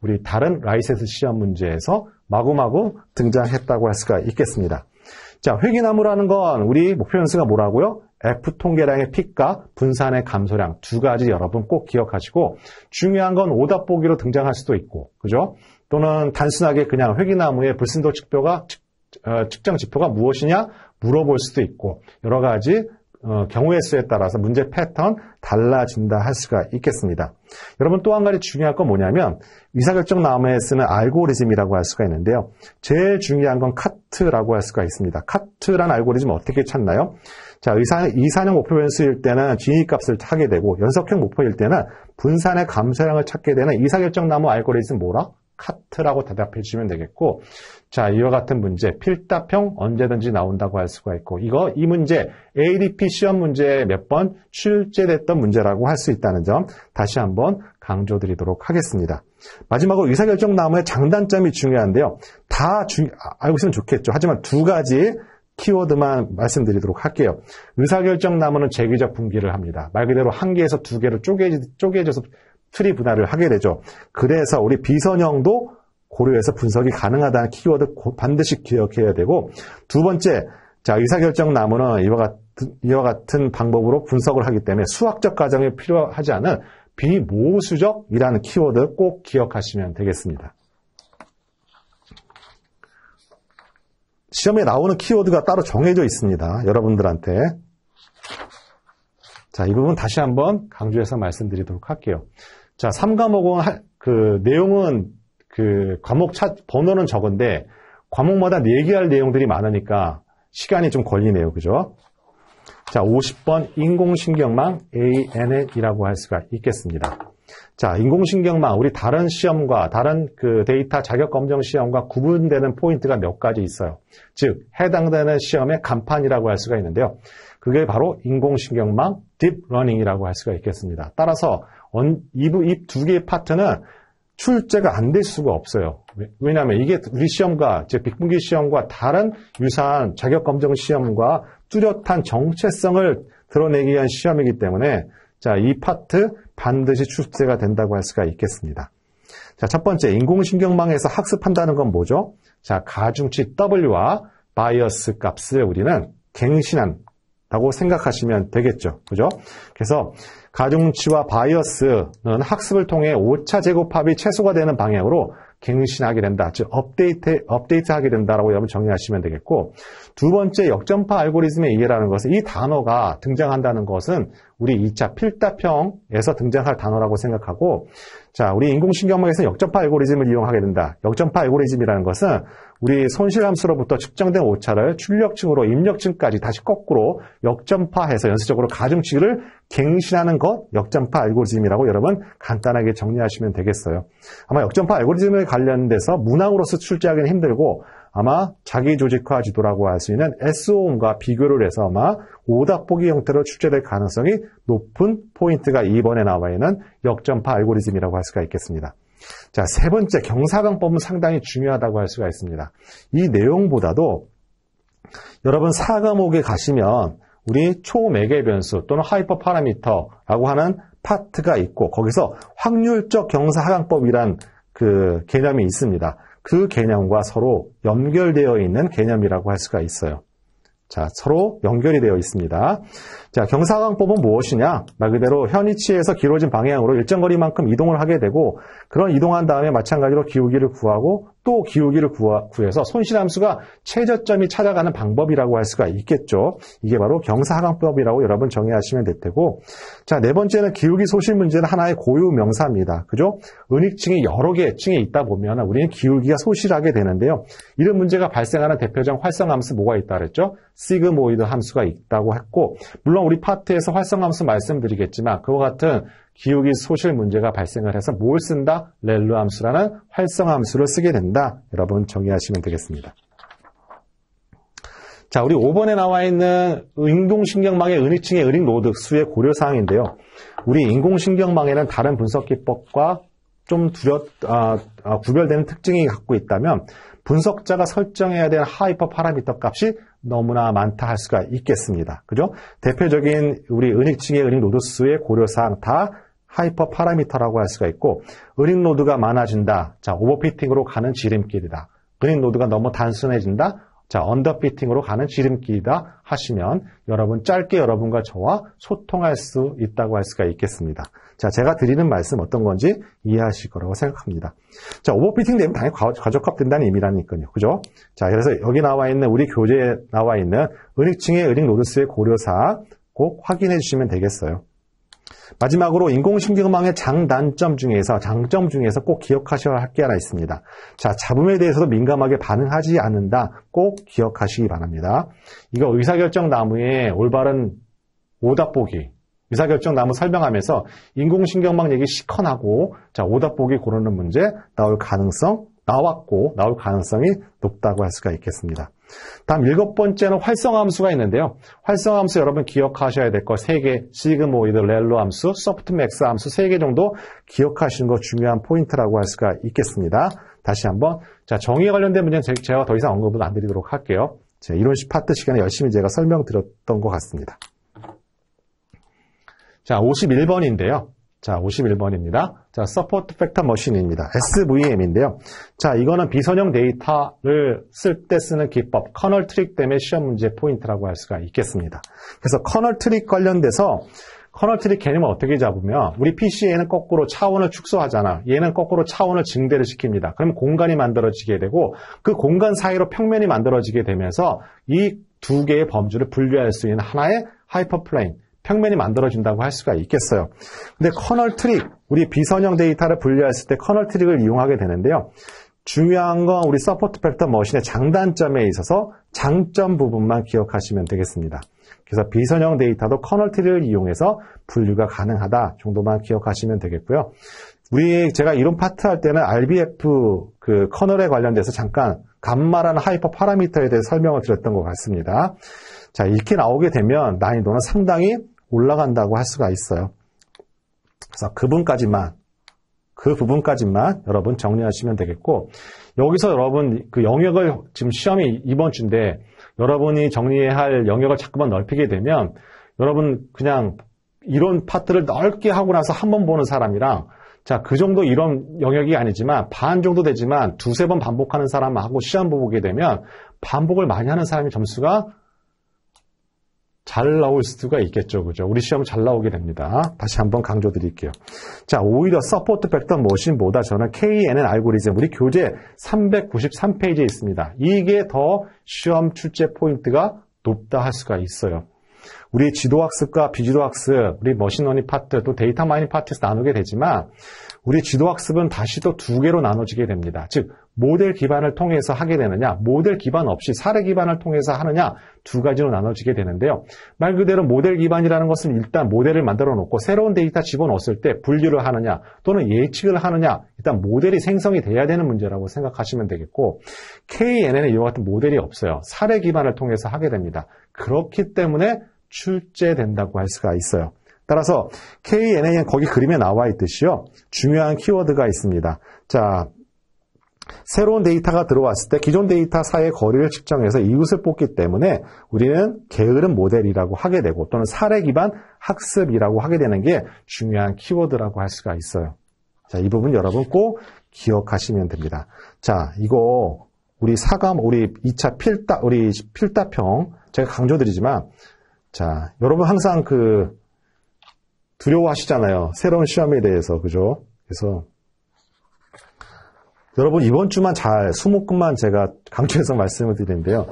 우리 다른 라이센스 시험 문제에서 마구마구 등장했다고 할 수가 있겠습니다. 자, 회귀나무라는 건 우리 목표 변수가 뭐라고요? F 통계량의 P값, 분산의 감소량 두 가지 여러분 꼭 기억하시고 중요한 건 오답 보기로 등장할 수도 있고, 그죠? 또는 단순하게 그냥 회기나무의 불순도 측표가 어, 측정 지표가 무엇이냐 물어볼 수도 있고 여러 가지 어, 경우의 수에 따라서 문제 패턴 달라진다 할 수가 있겠습니다. 여러분 또 한 가지 중요한 건 뭐냐면 의사결정 나무에 쓰는 알고리즘이라고 할 수가 있는데요. 제일 중요한 건 카트라고 할 수가 있습니다. 카트란 알고리즘 어떻게 찾나요? 자, 의사, 이산형 목표 변수일 때는 진위 값을 하게 되고 연속형 목표일 때는 분산의 감소량을 찾게 되는 의사결정 나무 알고리즘 뭐라? 카트라고 대답해 주시면 되겠고 자 이와 같은 문제 필답형 언제든지 나온다고 할 수가 있고 이거 이 문제 ADP 시험 문제 몇 번 출제됐던 문제라고 할 수 있다는 점 다시 한번 강조드리도록 하겠습니다. 마지막으로 의사결정 나무의 장단점이 중요한데요. 다 주, 아, 알고 있으면 좋겠죠. 하지만 두 가지 키워드만 말씀드리도록 할게요. 의사결정 나무는 재기적 분기를 합니다. 말 그대로 한 개에서 두 개로 쪼개 쪼개져서 추리 분할을 하게 되죠. 그래서 우리 비선형도 고려해서 분석이 가능하다는 키워드 반드시 기억해야 되고 두 번째 자 의사결정 나무는 이와 같은, 이와 같은 방법으로 분석을 하기 때문에 수학적 과정이 필요하지 않은 비모수적이라는 키워드 꼭 기억하시면 되겠습니다. 시험에 나오는 키워드가 따로 정해져 있습니다. 여러분들한테 자, 이 부분 다시 한번 강조해서 말씀드리도록 할게요. 자, 3과목은 하, 그 내용은 그 과목 차, 번호는 적은데 과목마다 얘기할 내용들이 많으니까 시간이 좀 걸리네요. 그죠? 자, 50번 인공신경망 ANN이라고 할 수가 있겠습니다. 자, 인공신경망 우리 다른 시험과 다른 그 데이터 자격 검정 시험과 구분되는 포인트가 몇 가지 있어요. 즉 해당되는 시험의 간판이라고 할 수가 있는데요. 그게 바로 인공신경망 딥러닝이라고 할 수가 있겠습니다. 따라서 이 두 개의 파트는 출제가 안 될 수가 없어요. 왜냐하면 이게 우리 시험과 즉 빅분기 시험과 다른 유사한 자격 검정 시험과 뚜렷한 정체성을 드러내기 위한 시험이기 때문에 자이 파트 반드시 출제가 된다고 할 수가 있겠습니다. 자첫 번째 인공신경망에서 학습한다는 건 뭐죠? 자 가중치 W와 바이어스 값을 우리는 갱신한 라고 생각하시면 되겠죠. 그죠? 그래서 가중치와 바이어스는 학습을 통해 오차 제곱합이 최소가 되는 방향으로 갱신하게 된다. 즉 업데이트 업데이트하게 된다라고 여러분 정리하시면 되겠고 두 번째 역전파 알고리즘의 이해라는 것은 이 단어가 등장한다는 것은 우리 2차 필답형에서 등장할 단어라고 생각하고 자, 우리 인공신경망에서 역전파 알고리즘을 이용하게 된다. 역전파 알고리즘이라는 것은 우리 손실함수로부터 측정된 오차를 출력층으로입력층까지 다시 거꾸로 역전파해서 연쇄적으로 가중치를 갱신하는 것 역전파 알고리즘이라고 여러분 간단하게 정리하시면 되겠어요. 아마 역전파 알고리즘에 관련돼서 문항으로서 출제하기는 힘들고 아마 자기조직화 지도라고 할 수 있는 SOM과 비교를 해서 아마 오답보기 형태로 출제될 가능성이 높은 포인트가 이번에 나와 있는 역전파 알고리즘이라고 할 수가 있겠습니다. 자, 세 번째 경사강법은 상당히 중요하다고 할 수가 있습니다. 이 내용보다도 여러분 사과목에 가시면 우리 초매개 변수 또는 하이퍼 파라미터라고 하는 파트가 있고 거기서 확률적 경사하강법이란 그 개념이 있습니다. 그 개념과 서로 연결되어 있는 개념이라고 할 수가 있어요. 자, 서로 연결이 되어 있습니다. 자, 경사광법은 무엇이냐? 말 그대로 현 위치에서 길어진 방향으로 일정 거리만큼 이동을 하게 되고, 그런 이동한 다음에 마찬가지로 기울기를 구하고, 또 기울기를 구해서 손실함수가 최저점이 찾아가는 방법이라고 할 수가 있겠죠. 이게 바로 경사하강법이라고 여러분 정의하시면 될 테고 자네 번째는 기울기 소실 문제는 하나의 고유 명사입니다. 그죠? 은익층이 여러 개의 층에 있다 보면 우리는 기울기가 소실하게 되는데요. 이런 문제가 발생하는 대표적 활성함수 뭐가 있다 그랬죠? 시그모이드 함수가 있다고 했고 물론 우리 파트에서 활성함수 말씀드리겠지만 그와 같은 기억이 소실 문제가 발생을 해서 뭘 쓴다? 렐루 함수라는 활성 함수를 쓰게 된다. 여러분 정의하시면 되겠습니다. 자, 우리 5번에 나와 있는 인공신경망의 은익층의 은익노드 수의 고려사항인데요. 우리 인공신경망에는 다른 분석기법과 좀 두렵, 아, 아, 구별되는 특징이 갖고 있다면 분석자가 설정해야 되는 하이퍼 파라미터 값이 너무나 많다 할 수가 있겠습니다. 그죠? 대표적인 우리 은익층의 은익 노드수의 고려사항 다 하이퍼 파라미터라고 할 수가 있고 은닉 노드가 많아진다. 자, 오버피팅으로 가는 지름길이다. 은닉 노드가 너무 단순해진다. 자, 언더피팅으로 가는 지름길이다 하시면 여러분 짧게 여러분과 저와 소통할 수 있다고 할 수가 있겠습니다. 자, 제가 드리는 말씀 어떤 건지 이해하실 거라고 생각합니다. 자, 오버피팅 되면 당연히 가족값 된다는 의미라니까요. 그죠? 자, 그래서 여기 나와 있는 우리 교재에 나와 있는 은익층의 은익 노드스의 고려사 꼭 확인해 주시면 되겠어요. 마지막으로 인공신경망의 장단점 중에서 장점 중에서 꼭 기억하셔야 할 게 하나 있습니다. 자, 잡음에 대해서도 민감하게 반응하지 않는다. 꼭 기억하시기 바랍니다. 이거 의사결정 나무의 올바른 오답 보기 의사결정 나무 설명하면서 인공신경망 얘기 시커나고자 오답 보기 고르는 문제 나올 가능성 나왔고 나올 가능성이 높다고 할 수가 있겠습니다. 다음 일곱 번째는 활성함수가 있는데요. 활성함수 여러분 기억하셔야 될 거 3개, 시그모이드, 렐로 함수, 소프트맥스 함수 3개 정도 기억하시는 거 중요한 포인트라고 할 수가 있겠습니다. 다시 한번 자 정의에 관련된 문제는 제가 더 이상 언급은 안 드리도록 할게요. 제 이론식 파트 시간에 열심히 제가 설명드렸던 것 같습니다. 자 51번인데요. 자, 51번입니다. 자, 서포트 팩터 머신입니다. SVM인데요. 자, 이거는 비선형 데이터를 쓸 때 쓰는 기법, 커널 트릭 때문에 시험 문제 포인트라고 할 수가 있겠습니다. 그래서 커널 트릭 관련돼서 커널 트릭 개념을 어떻게 잡으면 우리 PC에는 거꾸로 차원을 축소하잖아. 얘는 거꾸로 차원을 증대를 시킵니다. 그럼 공간이 만들어지게 되고 그 공간 사이로 평면이 만들어지게 되면서 이 두 개의 범주를 분류할 수 있는 하나의 하이퍼플레인, 평면이 만들어진다고 할 수가 있겠어요. 근데 커널 트릭, 우리 비선형 데이터를 분류했을 때 커널 트릭을 이용하게 되는데요. 중요한 건 우리 서포트 벡터 머신의 장단점에 있어서 장점 부분만 기억하시면 되겠습니다. 그래서 비선형 데이터도 커널 트리를 이용해서 분류가 가능하다 정도만 기억하시면 되겠고요. 우리 제가 이론 파트 할 때는 RBF 그 커널에 관련돼서 잠깐 감마라는 하이퍼 파라미터에 대해 설명을 드렸던 것 같습니다. 자, 이렇게 나오게 되면 난이도는 상당히 올라간다고 할 수가 있어요. 그래서 그 부분까지만 그 부분까지만 여러분 정리하시면 되겠고 여기서 여러분 그 영역을 지금 시험이 이번 주인데 여러분이 정리해야 할 영역을 자꾸만 넓히게 되면 여러분 그냥 이런 파트를 넓게 하고 나서 한 번 보는 사람이랑 자, 그 정도 이런 영역이 아니지만 반 정도 되지만 두세 번 반복하는 사람하고 시험 보게 되면 반복을 많이 하는 사람이 점수가 잘 나올 수가 있겠죠. 그죠? 우리 시험 잘 나오게 됩니다. 다시 한번 강조 드릴게요. 자, 오히려 서포트 팩터 머신보다 저는 KNN 알고리즘, 우리 교재 393페이지에 있습니다. 이게 더 시험 출제 포인트가 높다 할 수가 있어요. 우리 지도학습과 비지도학습, 우리 머신러니 파트, 또 데이터 마이닝 파트에서 나누게 되지만, 우리 지도학습은 다시 또 두 개로 나눠지게 됩니다. 즉, 모델 기반을 통해서 하게 되느냐, 모델 기반 없이 사례 기반을 통해서 하느냐 두 가지로 나눠지게 되는데요. 말 그대로 모델 기반이라는 것은 일단 모델을 만들어 놓고 새로운 데이터 집어넣었을 때 분류를 하느냐 또는 예측을 하느냐 일단 모델이 생성이 돼야 되는 문제라고 생각하시면 되겠고 KNN은 이와 같은 모델이 없어요. 사례 기반을 통해서 하게 됩니다. 그렇기 때문에 출제된다고 할 수가 있어요. 따라서 KNN은 거기 그림에 나와 있듯이요. 중요한 키워드가 있습니다. 자, 새로운 데이터가 들어왔을 때 기존 데이터 사이의 거리를 측정해서 이웃을 뽑기 때문에 우리는 게으름 모델이라고 하게 되고 또는 사례 기반 학습이라고 하게 되는 게 중요한 키워드라고 할 수가 있어요. 자, 이 부분 여러분 꼭 기억하시면 됩니다. 자, 이거 우리 사감, 우리 2차 필다, 우리 필다평 제가 강조드리지만 자, 여러분 항상 그 두려워하시잖아요. 새로운 시험에 대해서. 그죠? 그래서 여러분 이번 주만 잘 수목금만 제가 강조해서 말씀을 드리는데요.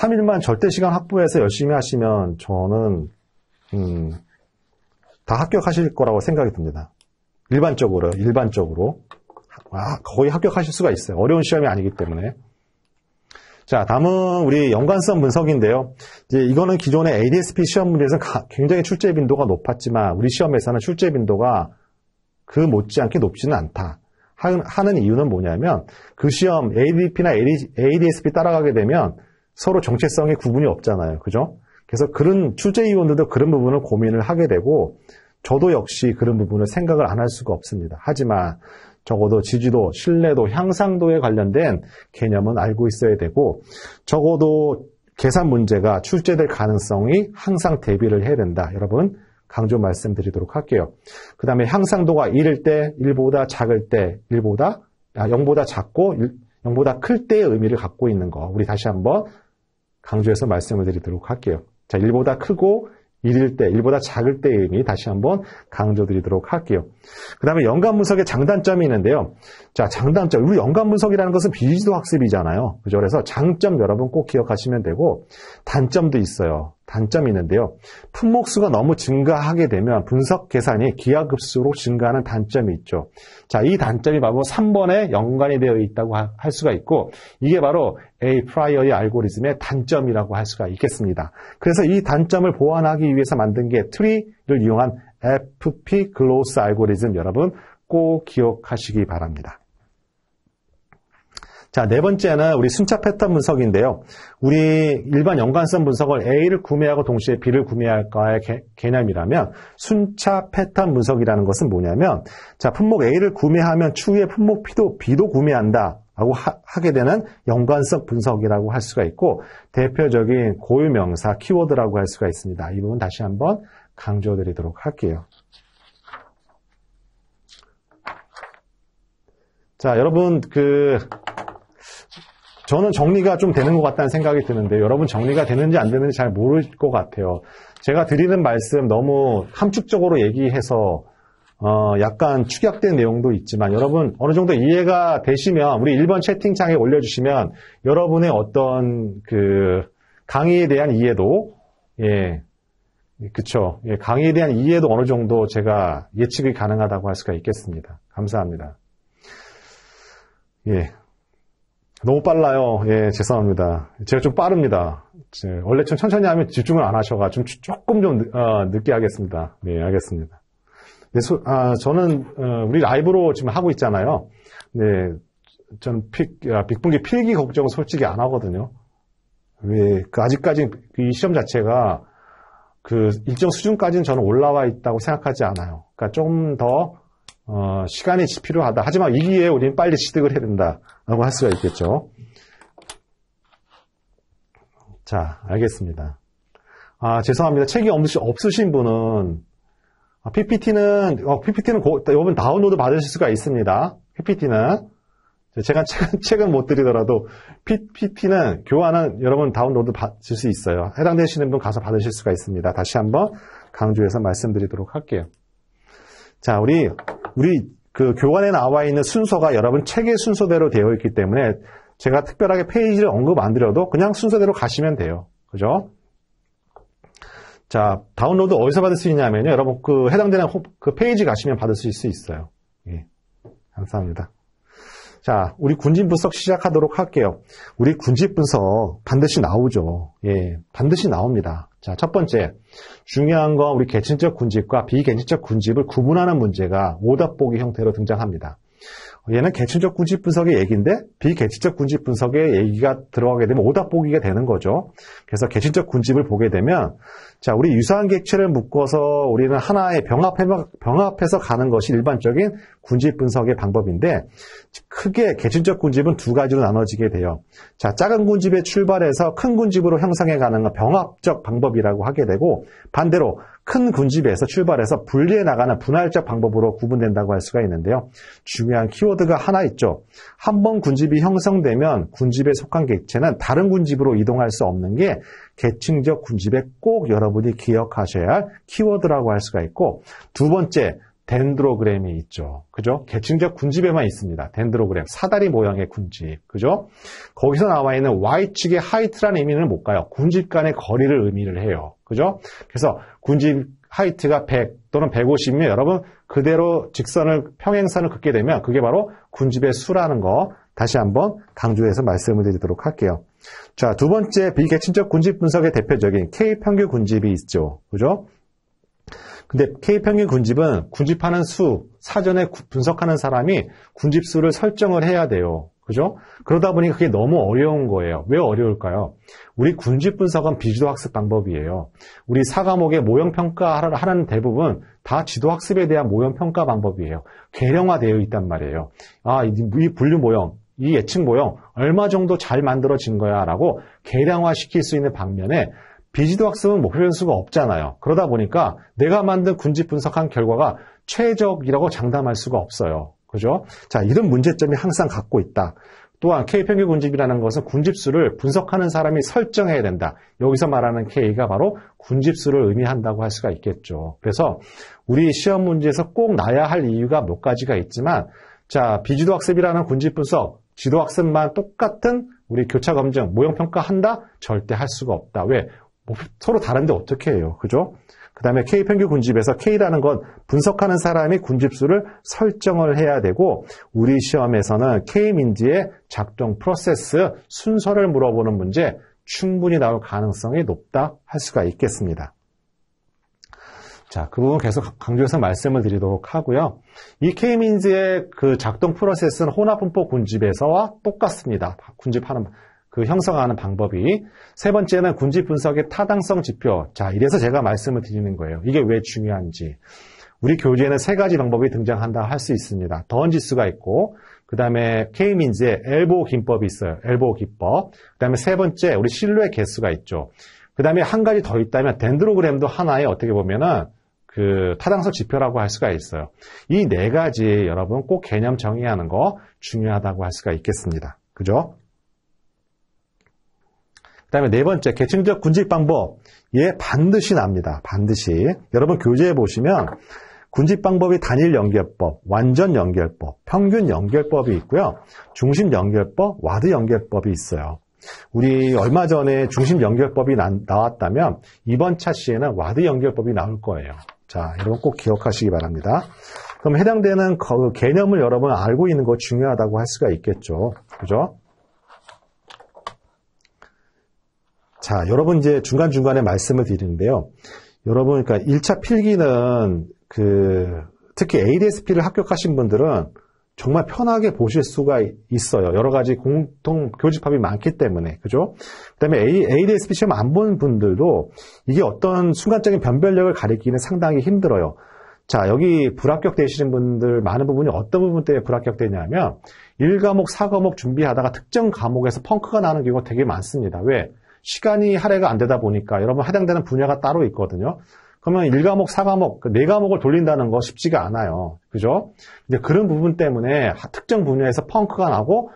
3일만 절대 시간 확보해서 열심히 하시면 저는 음, 다 합격하실 거라고 생각이 듭니다. 일반적으로 일반적으로 아, 거의 합격하실 수가 있어요. 어려운 시험이 아니기 때문에. 자, 다음은 우리 연관성 분석인데요. 이제 이거는 기존의 ADSP 시험문제에서 굉장히 출제 빈도가 높았지만 우리 시험에서는 출제 빈도가 그 못지않게 높지는 않다. 하는 이유는 뭐냐면 그 시험 ADP나 a d s p 따라가게 되면 서로 정체성이 구분이 없잖아요. 그죠? 그래서 그런 출제위원들도 그런 부분을 고민을 하게 되고 저도 역시 그런 부분을 생각을 안 할 수가 없습니다. 하지만 적어도 지지도, 신뢰도, 향상도에 관련된 개념은 알고 있어야 되고 적어도 계산 문제가 출제될 가능성이 항상 대비를 해야 된다. 여러분 강조 말씀드리도록 할게요. 그 다음에 향상도가 1일 때, 1보다 작을 때, 1보다, 아, 0보다 작고 1, 0보다 클 때의 의미를 갖고 있는 거. 우리 다시 한번 강조해서 말씀을 드리도록 할게요. 자, 1보다 크고 1일 때, 1보다 작을 때의 의미 다시 한번 강조드리도록 할게요. 그 다음에 연관분석의 장단점이 있는데요. 자, 장단점. 우리 연관분석이라는 것은 비지도 학습이잖아요. 그죠? 그래서 장점 여러분 꼭 기억하시면 되고, 단점도 있어요. 단점이 있는데요. 품목수가 너무 증가하게 되면 분석 계산이 기하급수로 증가하는 단점이 있죠. 자, 이 단점이 바로 3번에 연관이 되어 있다고 할 수가 있고 이게 바로 A 프라이어의 알고리즘의 단점이라고 할 수가 있겠습니다. 그래서 이 단점을 보완하기 위해서 만든 게 트리를 이용한 FP 글로스 알고리즘 여러분 꼭 기억하시기 바랍니다. 자, 네 번째는 우리 순차 패턴 분석인데요. 우리 일반 연관성 분석을 A를 구매하고 동시에 B를 구매할까의 개, 념이라면 순차 패턴 분석이라는 것은 뭐냐면 자, 품목 A를 구매하면 추후에 품목 B도, B도 구매한다. 라고 하, 게 되는 연관성 분석이라고 할 수가 있고 대표적인 고유명사 키워드라고 할 수가 있습니다. 이 부분 다시 한번 강조드리도록 할게요. 자, 여러분 그 저는 정리가 좀 되는 것 같다는 생각이 드는데 여러분 정리가 되는지 안 되는지 잘 모를 것 같아요. 제가 드리는 말씀 너무 함축적으로 얘기해서 어 약간 축약된 내용도 있지만 여러분 어느 정도 이해가 되시면 우리 1번 채팅창에 올려주시면 여러분의 어떤 그 강의에 대한 이해도 예 그쵸 예, 강의에 대한 이해도 어느 정도 제가 예측이 가능하다고 할 수가 있겠습니다. 감사합니다. 예. 너무 빨라요. 예, 죄송합니다. 제가 좀 빠릅니다. 원래 좀 천천히 하면 집중을 안 하셔가 좀 조금 좀 늦, 어, 늦게 하겠습니다. 네, 알겠습니다. 네, 소, 아, 저는 어, 우리 라이브로 지금 하고 있잖아요. 네, 저는 픽, 아, 빅분기 필기 걱정 은 솔직히 안 하거든요. 왜그 아직까지 이 시험 자체가 그 일정 수준까지는 저는 올라와 있다고 생각하지 않아요. 그러니까 좀더 어, 시간이 필요하다. 하지만 이기에 우리는 빨리 취득을 해야 된다. 라고 할 수가 있겠죠. 자, 알겠습니다. 아, 죄송합니다. 책이 없으신, 없으신 분은, 아, PPT는, 어, PPT는 고, 이번 다운로드 받으실 수가 있습니다. PPT는. 제가 책은, 책은 못 드리더라도, PPT는, 교환은 여러분 다운로드 받을 수 있어요. 해당되시는 분 가서 받으실 수가 있습니다. 다시 한번 강조해서 말씀드리도록 할게요. 자, 우리, 우리 그 교관에 나와 있는 순서가 여러분 책의 순서대로 되어 있기 때문에 제가 특별하게 페이지를 언급 안 드려도 그냥 순서대로 가시면 돼요. 그죠? 자, 다운로드 어디서 받을 수 있냐면요. 여러분 그 해당되는 홈, 그 페이지 가시면 받을 수 있어요. 예. 감사합니다. 자, 우리 군집 분석 시작하도록 할게요. 우리 군집 분석 반드시 나오죠. 예, 반드시 나옵니다. 자, 첫 번째. 중요한 건 우리 개친적 군집과 비개친적 군집을 구분하는 문제가 오답보기 형태로 등장합니다. 얘는 개체적 군집 분석의 얘기인데 비개체적 군집 분석의 얘기가 들어가게 되면 오답 보기가 되는 거죠. 그래서 개체적 군집을 보게 되면 자 우리 유사한 객체를 묶어서 우리는 하나의 병합해, 병합서 가는 것이 일반적인 군집 분석의 방법인데 크게 개체적 군집은 두 가지로 나눠지게 돼요. 자 작은 군집에 출발해서 큰 군집으로 형성해 가는 건 병합적 방법이라고 하게 되고 반대로 큰 군집에서 출발해서 분리해 나가는 분할적 방법으로 구분된다고 할 수가 있는데요. 중요한 키워드가 하나 있죠. 한번 군집이 형성되면 군집에 속한 객체는 다른 군집으로 이동할 수 없는 게 계층적 군집에 꼭 여러분이 기억하셔야 할 키워드라고 할 수가 있고 두 번째 덴드로그램이 있죠. 그죠? 계층적 군집에만 있습니다. 덴드로그램. 사다리 모양의 군집. 그죠? 거기서 나와 있는 Y축의 하이트라는 의미는 뭘까요? 군집 간의 거리를 의미를 해요. 그죠? 그래서 군집 하이트가 100 또는 150이면 여러분 그대로 직선을, 평행선을 긋게 되면 그게 바로 군집의 수라는 거 다시 한번 강조해서 말씀을 드리도록 할게요. 자, 두 번째 비계층적 군집 분석의 대표적인 K평균 군집이 있죠. 그죠? 근데 K평균 군집은 군집하는 수, 사전에 분석하는 사람이 군집 수를 설정을 해야 돼요. 그죠? 그러다 보니 그게 너무 어려운 거예요. 왜 어려울까요? 우리 군집 분석은 비지도 학습 방법이에요. 우리 사과목의 모형 평가하는 를 대부분 다 지도 학습에 대한 모형 평가 방법이에요. 개량화되어 있단 말이에요. 아, 이 분류 모형, 이 예측 모형 얼마 정도 잘 만들어진 거야라고 개량화시킬 수 있는 방면에 비지도 학습은 목표 변수가 없잖아요. 그러다 보니까 내가 만든 군집 분석한 결과가 최적이라고 장담할 수가 없어요. 그죠? 자, 이런 문제점이 항상 갖고 있다. 또한 K평균 군집이라는 것은 군집수를 분석하는 사람이 설정해야 된다. 여기서 말하는 K가 바로 군집수를 의미한다고 할 수가 있겠죠. 그래서 우리 시험 문제에서 꼭 나야 할 이유가 몇 가지가 있지만 자, 비지도 학습이라는 군집 분석, 지도 학습만 똑같은 우리 교차 검증, 모형 평가한다? 절대 할 수가 없다. 왜? 뭐 서로 다른데 어떻게 해요. 그죠? 그 다음에 K 평균 군집에서 K라는 건 분석하는 사람이 군집수를 설정을 해야 되고 우리 시험에서는 K 민지의 작동 프로세스 순서를 물어보는 문제 충분히 나올 가능성이 높다 할 수가 있겠습니다. 자, 그 부분 계속 강조해서 말씀을 드리도록 하고요. 이 K 민지의 그 작동 프로세스는 혼합분포 군집에서와 똑같습니다. 군집하는 그 형성하는 방법이 세 번째는 군집 분석의 타당성 지표. 자, 이래서 제가 말씀을 드리는 거예요. 이게 왜 중요한지. 우리 교재에는 세 가지 방법이 등장한다 할 수 있습니다. 던지수가 있고, 그 다음에 케 k 민즈의 엘보 기법이 있어요. 엘보 기법. 그 다음에 세 번째, 우리 실루엣 개수가 있죠. 그 다음에 한 가지 더 있다면 덴드로그램도 하나의 어떻게 보면은 그 타당성 지표라고 할 수가 있어요. 이 네 가지 여러분 꼭 개념 정의하는 거 중요하다고 할 수가 있겠습니다. 그죠? 그 다음에 네 번째, 계층적 군집 방법. 얘 반드시 납니다. 반드시. 여러분 교재에 보시면 군집 방법이 단일 연결법, 완전 연결법, 평균 연결법이 있고요. 중심 연결법, 와드 연결법이 있어요. 우리 얼마 전에 중심 연결법이 나, 나왔다면 이번 차시에는 와드 연결법이 나올 거예요. 자, 여러분 꼭 기억하시기 바랍니다. 그럼 해당되는 그 개념을 여러분 알고 있는 거 중요하다고 할 수가 있겠죠. 그죠? 자, 여러분 이제 중간중간에 말씀을 드리는데요. 여러분, 그러니까 1차 필기는 그, 특히 ADSP를 합격하신 분들은 정말 편하게 보실 수가 있어요. 여러 가지 공통 교집합이 많기 때문에. 그죠? 그 다음에 ADSP 시험 안 본 분들도 이게 어떤 순간적인 변별력을 가리기는 상당히 힘들어요. 자, 여기 불합격 되시는 분들 많은 부분이 어떤 부분 때문에 불합격되냐면 1과목, 4과목 준비하다가 특정 과목에서 펑크가 나는 경우가 되게 많습니다. 왜? 시간이 할애가 안 되다 보니까 여러분 해당되는 분야가 따로 있거든요. 그러면 1과목, 4과목, 4과목을 그 돌린다는 거 쉽지가 않아요. 그죠? 근데 그런 부분 때문에 특정 분야에서 펑크가 나고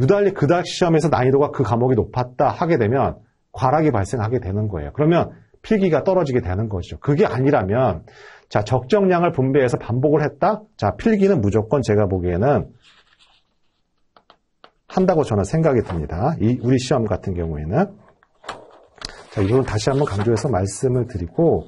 유달리 그닥 시험에서 난이도가 그 과목이 높았다 하게 되면 과락이 발생하게 되는 거예요. 그러면 필기가 떨어지게 되는 거죠. 그게 아니라면 자 적정량을 분배해서 반복을 했다. 자 필기는 무조건 제가 보기에는 한다고 저는 생각이 듭니다. 이 우리 시험 같은 경우에는. 자, 이 부분 다시 한번 강조해서 말씀을 드리고,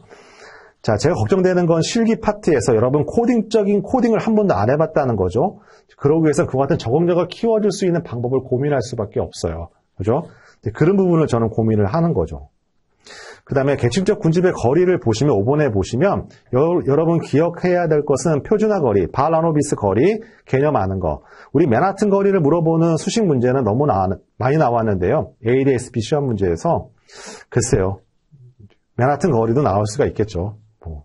자, 제가 걱정되는 건 실기 파트에서 여러분 코딩적인 코딩을 한 번도 안 해봤다는 거죠. 그러기 위해서 그와 같은 적응력을 키워줄 수 있는 방법을 고민할 수밖에 없어요. 그죠? 그런 부분을 저는 고민을 하는 거죠. 그 다음에 객실적 군집의 거리를 보시면 5번에 보시면 여, 러분 기억해야 될 것은 표준화 거리, 바라노비스 거리 개념 아는 거. 우리 맨하튼 거리를 물어보는 수식 문제는 너무 나, 많이 나왔는데요. ADSB 시험 문제에서 글쎄요. 맨하튼 거리도 나올 수가 있겠죠. 뭐.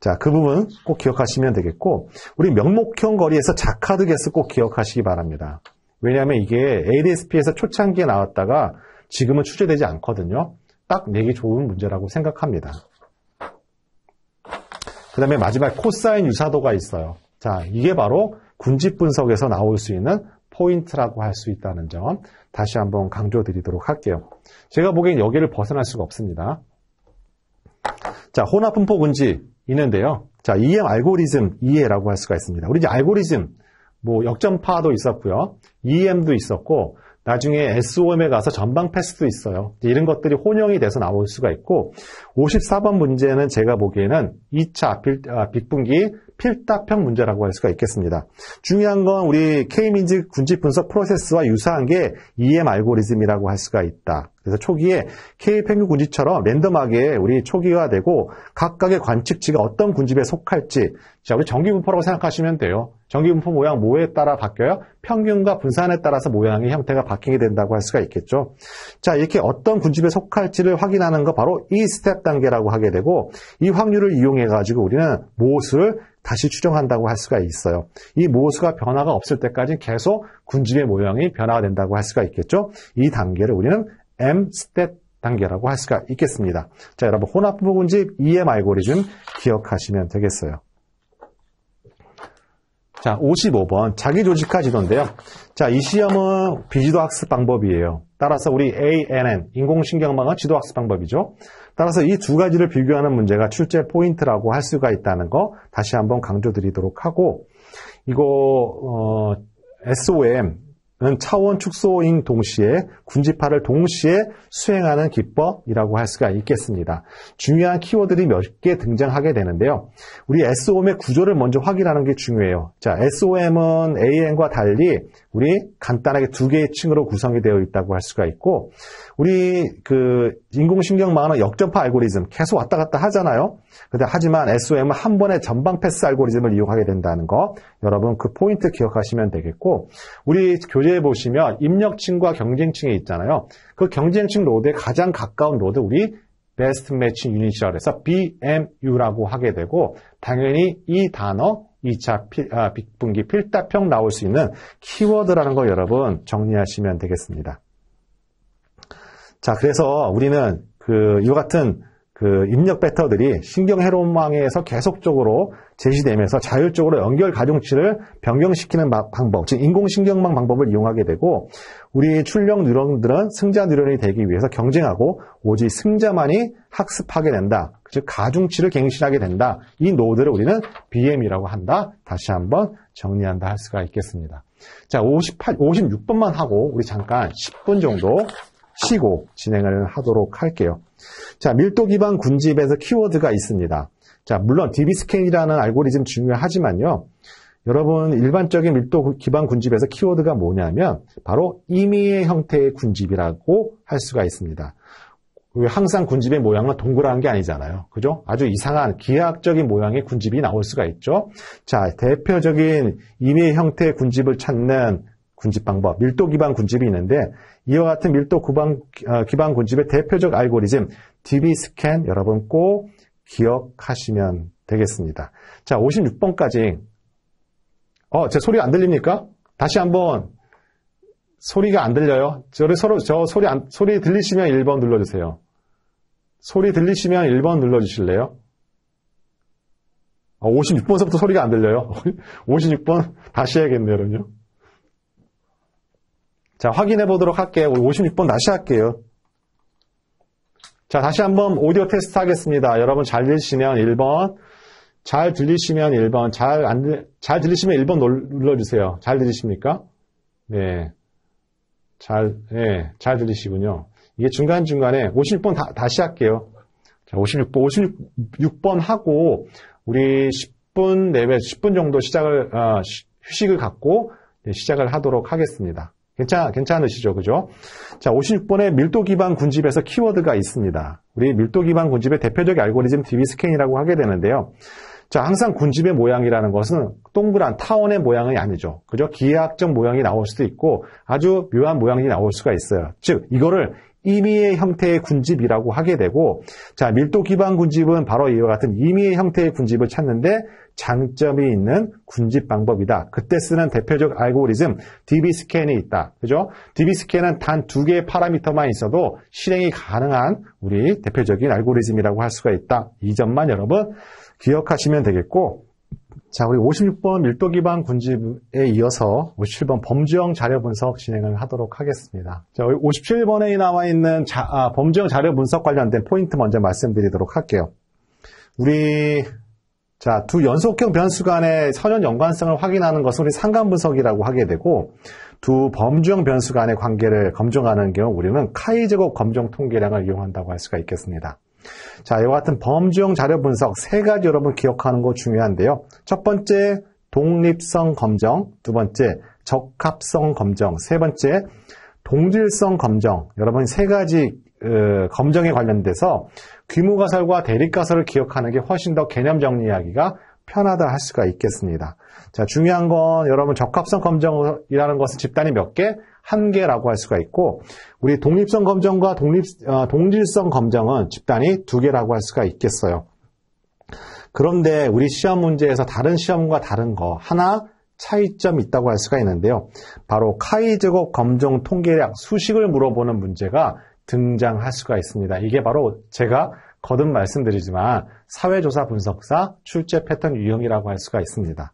자, 그 부분 꼭 기억하시면 되겠고, 우리 명목형 거리에서 자카드 개수 꼭 기억하시기 바랍니다. 왜냐하면 이게 ADSP에서 초창기에 나왔다가 지금은 출제되지 않거든요. 딱 내기 좋은 문제라고 생각합니다. 그 다음에 마지막 코사인 유사도가 있어요. 자, 이게 바로 군집 분석에서 나올 수 있는 포인트라고 할 수 있다는 점 다시 한번 강조드리도록 할게요. 제가 보기엔 여기를 벗어날 수가 없습니다. 자, 혼합분포 군지 있는데요. 자, EM 알고리즘 이해라고 할 수가 있습니다. 우리 이제 알고리즘, 뭐 역전파도 있었고요. EM도 있었고, 나중에 SOM에 가서 전방 패스도 있어요. 이런 것들이 혼용이 돼서 나올 수가 있고, 54번 문제는 제가 보기에는 2차 아, 빅분기 필답형 문제라고 할 수가 있겠습니다. 중요한 건 우리 K민지 군집 분석 프로세스와 유사한 게 EM 알고리즘이라고 할 수가 있다. 그래서 초기에 K 평균 군집처럼 랜덤하게 우리 초기화되고 각각의 관측지가 어떤 군집에 속할지 자 우리 정기분포라고 생각하시면 돼요. 정기분포 모양 모에 따라 바뀌어요. 평균과 분산에 따라서 모양의 형태가 바뀌게 된다고 할 수가 있겠죠. 자 이렇게 어떤 군집에 속할지를 확인하는 거 바로 이 e 스텝 단계라고 하게 되고 이 확률을 이용해 가지고 우리는 무엇을 다시 추정한다고 할 수가 있어요. 이 모수가 변화가 없을 때까지 계속 군집의 모양이 변화가 된다고 할 수가 있겠죠. 이 단계를 우리는 m 스탯 단계라고 할 수가 있겠습니다. 자, 여러분 혼합부 군집 EM 알고리즘 기억하시면 되겠어요. 자, 55번 자기 조직화 지도인데요. 자, 이 시험은 비지도 학습 방법이에요. 따라서 우리 ANN 인공신경망은 지도 학습 방법이죠. 따라서 이 두 가지를 비교하는 문제가 출제 포인트라고 할 수가 있다는 거 다시 한번 강조드리도록 하고 이거 어, SOM은 차원 축소인 동시에 군집화를 동시에 수행하는 기법이라고 할 수가 있겠습니다. 중요한 키워드들이 몇 개 등장하게 되는데요. 우리 SOM의 구조를 먼저 확인하는 게 중요해요. 자, SOM은 a m 과 달리 우리 간단하게 두 개의 층으로 구성이 되어 있다고 할 수가 있고 우리 그 인공신경 망원 역전파 알고리즘 계속 왔다 갔다 하잖아요. 근데 하지만 SOM은 한 번에 전방 패스 알고리즘을 이용하게 된다는 거 여러분 그 포인트 기억하시면 되겠고 우리 교재에 보시면 입력층과 경쟁층에 있잖아요. 그 경쟁층 로드에 가장 가까운 로드 우리 베스트 매칭 유니셜에서 BMU라고 하게 되고 당연히 이 단어 2차 필, 아, 분기 필답형 나올 수 있는 키워드라는 거 여러분 정리하시면 되겠습니다. 자, 그래서 우리는 그, 이와 같은 그 입력 배터들이 신경회로망에서 계속적으로 제시되면서 자율적으로 연결 가중치를 변경시키는 방법, 즉 인공신경망 방법을 이용하게 되고 우리 출력 뉴런들은 승자 뉴런이 되기 위해서 경쟁하고 오직 승자만이 학습하게 된다. 즉 가중치를 갱신하게 된다. 이 노드를 우리는 BM이라고 한다. 다시 한번 정리한다 할 수가 있겠습니다. 자, 58, 56번만 하고 우리 잠깐 10분 정도 치고 진행을 하도록 할게요. 자, 밀도 기반 군집에서 키워드가 있습니다. 자, 물론 DB스캔이라는 알고리즘 중요하지만요. 여러분 일반적인 밀도 기반 군집에서 키워드가 뭐냐면 바로 임의의 형태의 군집이라고 할 수가 있습니다. 그 항상 군집의 모양은 동그란 게 아니잖아요. 그죠? 아주 이상한 기하학적인 모양의 군집이 나올 수가 있죠. 자, 대표적인 임의 형태의 군집을 찾는 군집 방법, 밀도 기반 군집이 있는데 이와 같은 밀도 구방, 아, 기반 군집의 대표적 알고리즘 DB 스캔 여러분 꼭 기억하시면 되겠습니다. 자, 56번까지. 어, 제 소리 안 들립니까? 다시 한번 소리가 안 들려요. 저를 서로 저 소리 안, 소리 들리시면 1번 눌러 주세요. 소리 들리시면 1번 눌러 주실래요? 56번서부터 어, 소리가 안 들려요. 56번 다시 해야겠네요, 여러분요. 자, 확인해 보도록 할게요. 56번 다시 할게요. 자, 다시 한번 오디오 테스트 하겠습니다. 여러분 잘 들리시면 1번, 잘 들리시면 1번, 잘 안, 잘 들리시면 1번 눌러주세요. 잘 들리십니까? 네. 잘, 네, 잘 들리시군요. 이게 중간중간에 56번 다, 시 할게요. 자, 56번, 56번 하고, 우리 10분 내외, 10분 정도 시작을, 어, 휴식을 갖고 네, 시작을 하도록 하겠습니다. 괜찮, 괜찮으시죠? 그죠? 자, 56번에 밀도 기반 군집에서 키워드가 있습니다. 우리 밀도 기반 군집의 대표적인 알고리즘 DB 스캔이라고 하게 되는데요. 자, 항상 군집의 모양이라는 것은 동그란 타원의 모양이 아니죠. 그죠? 기하학적 모양이 나올 수도 있고 아주 묘한 모양이 나올 수가 있어요. 즉, 이거를 임의의 형태의 군집이라고 하게 되고 자 밀도 기반 군집은 바로 이와 같은 임의의 형태의 군집을 찾는데 장점이 있는 군집 방법이다. 그때 쓰는 대표적 알고리즘 DB 스캔이 있다. 그죠? DB 스캔은 단 두 개의 파라미터만 있어도 실행이 가능한 우리 대표적인 알고리즘이라고 할 수가 있다. 이 점만 여러분 기억하시면 되겠고 자, 우리 56번 밀도 기반 군집에 이어서 57번 범주형 자료 분석 진행을 하도록 하겠습니다. 자, 57번에 나와 있는 자, 아, 범주형 자료 분석 관련된 포인트 먼저 말씀드리도록 할게요. 우리 자, 두 연속형 변수 간의 선연 연관성을 확인하는 것을 우리 상관분석이라고 하게 되고 두 범주형 변수 간의 관계를 검증하는 경우 우리는 카이제곱 검정 통계량을 이용한다고 할 수가 있겠습니다. 자, 이와 같은 범주형 자료 분석 세 가지 여러분 기억하는 거 중요한데요. 첫 번째 독립성 검정, 두 번째 적합성 검정, 세 번째 동질성 검정. 여러분 세 가지 검정에 관련돼서 귀무가설과 대립가설을 기억하는 게 훨씬 더 개념 정리하기가 편하다 할 수가 있겠습니다. 자, 중요한 건 여러분 적합성 검정이라는 것은 집단이 몇 개? 한 개라고 할 수가 있고 우리 독립성 검정과 독립 어, 동질성 검정은 집단이 두 개라고 할 수가 있겠어요. 그런데 우리 시험 문제에서 다른 시험과 다른 거 하나 차이점이 있다고 할 수가 있는데요. 바로 카이 제곱 검정 통계량 수식을 물어보는 문제가 등장할 수가 있습니다. 이게 바로 제가 거듭 말씀드리지만 사회조사 분석사 출제 패턴 유형이라고 할 수가 있습니다.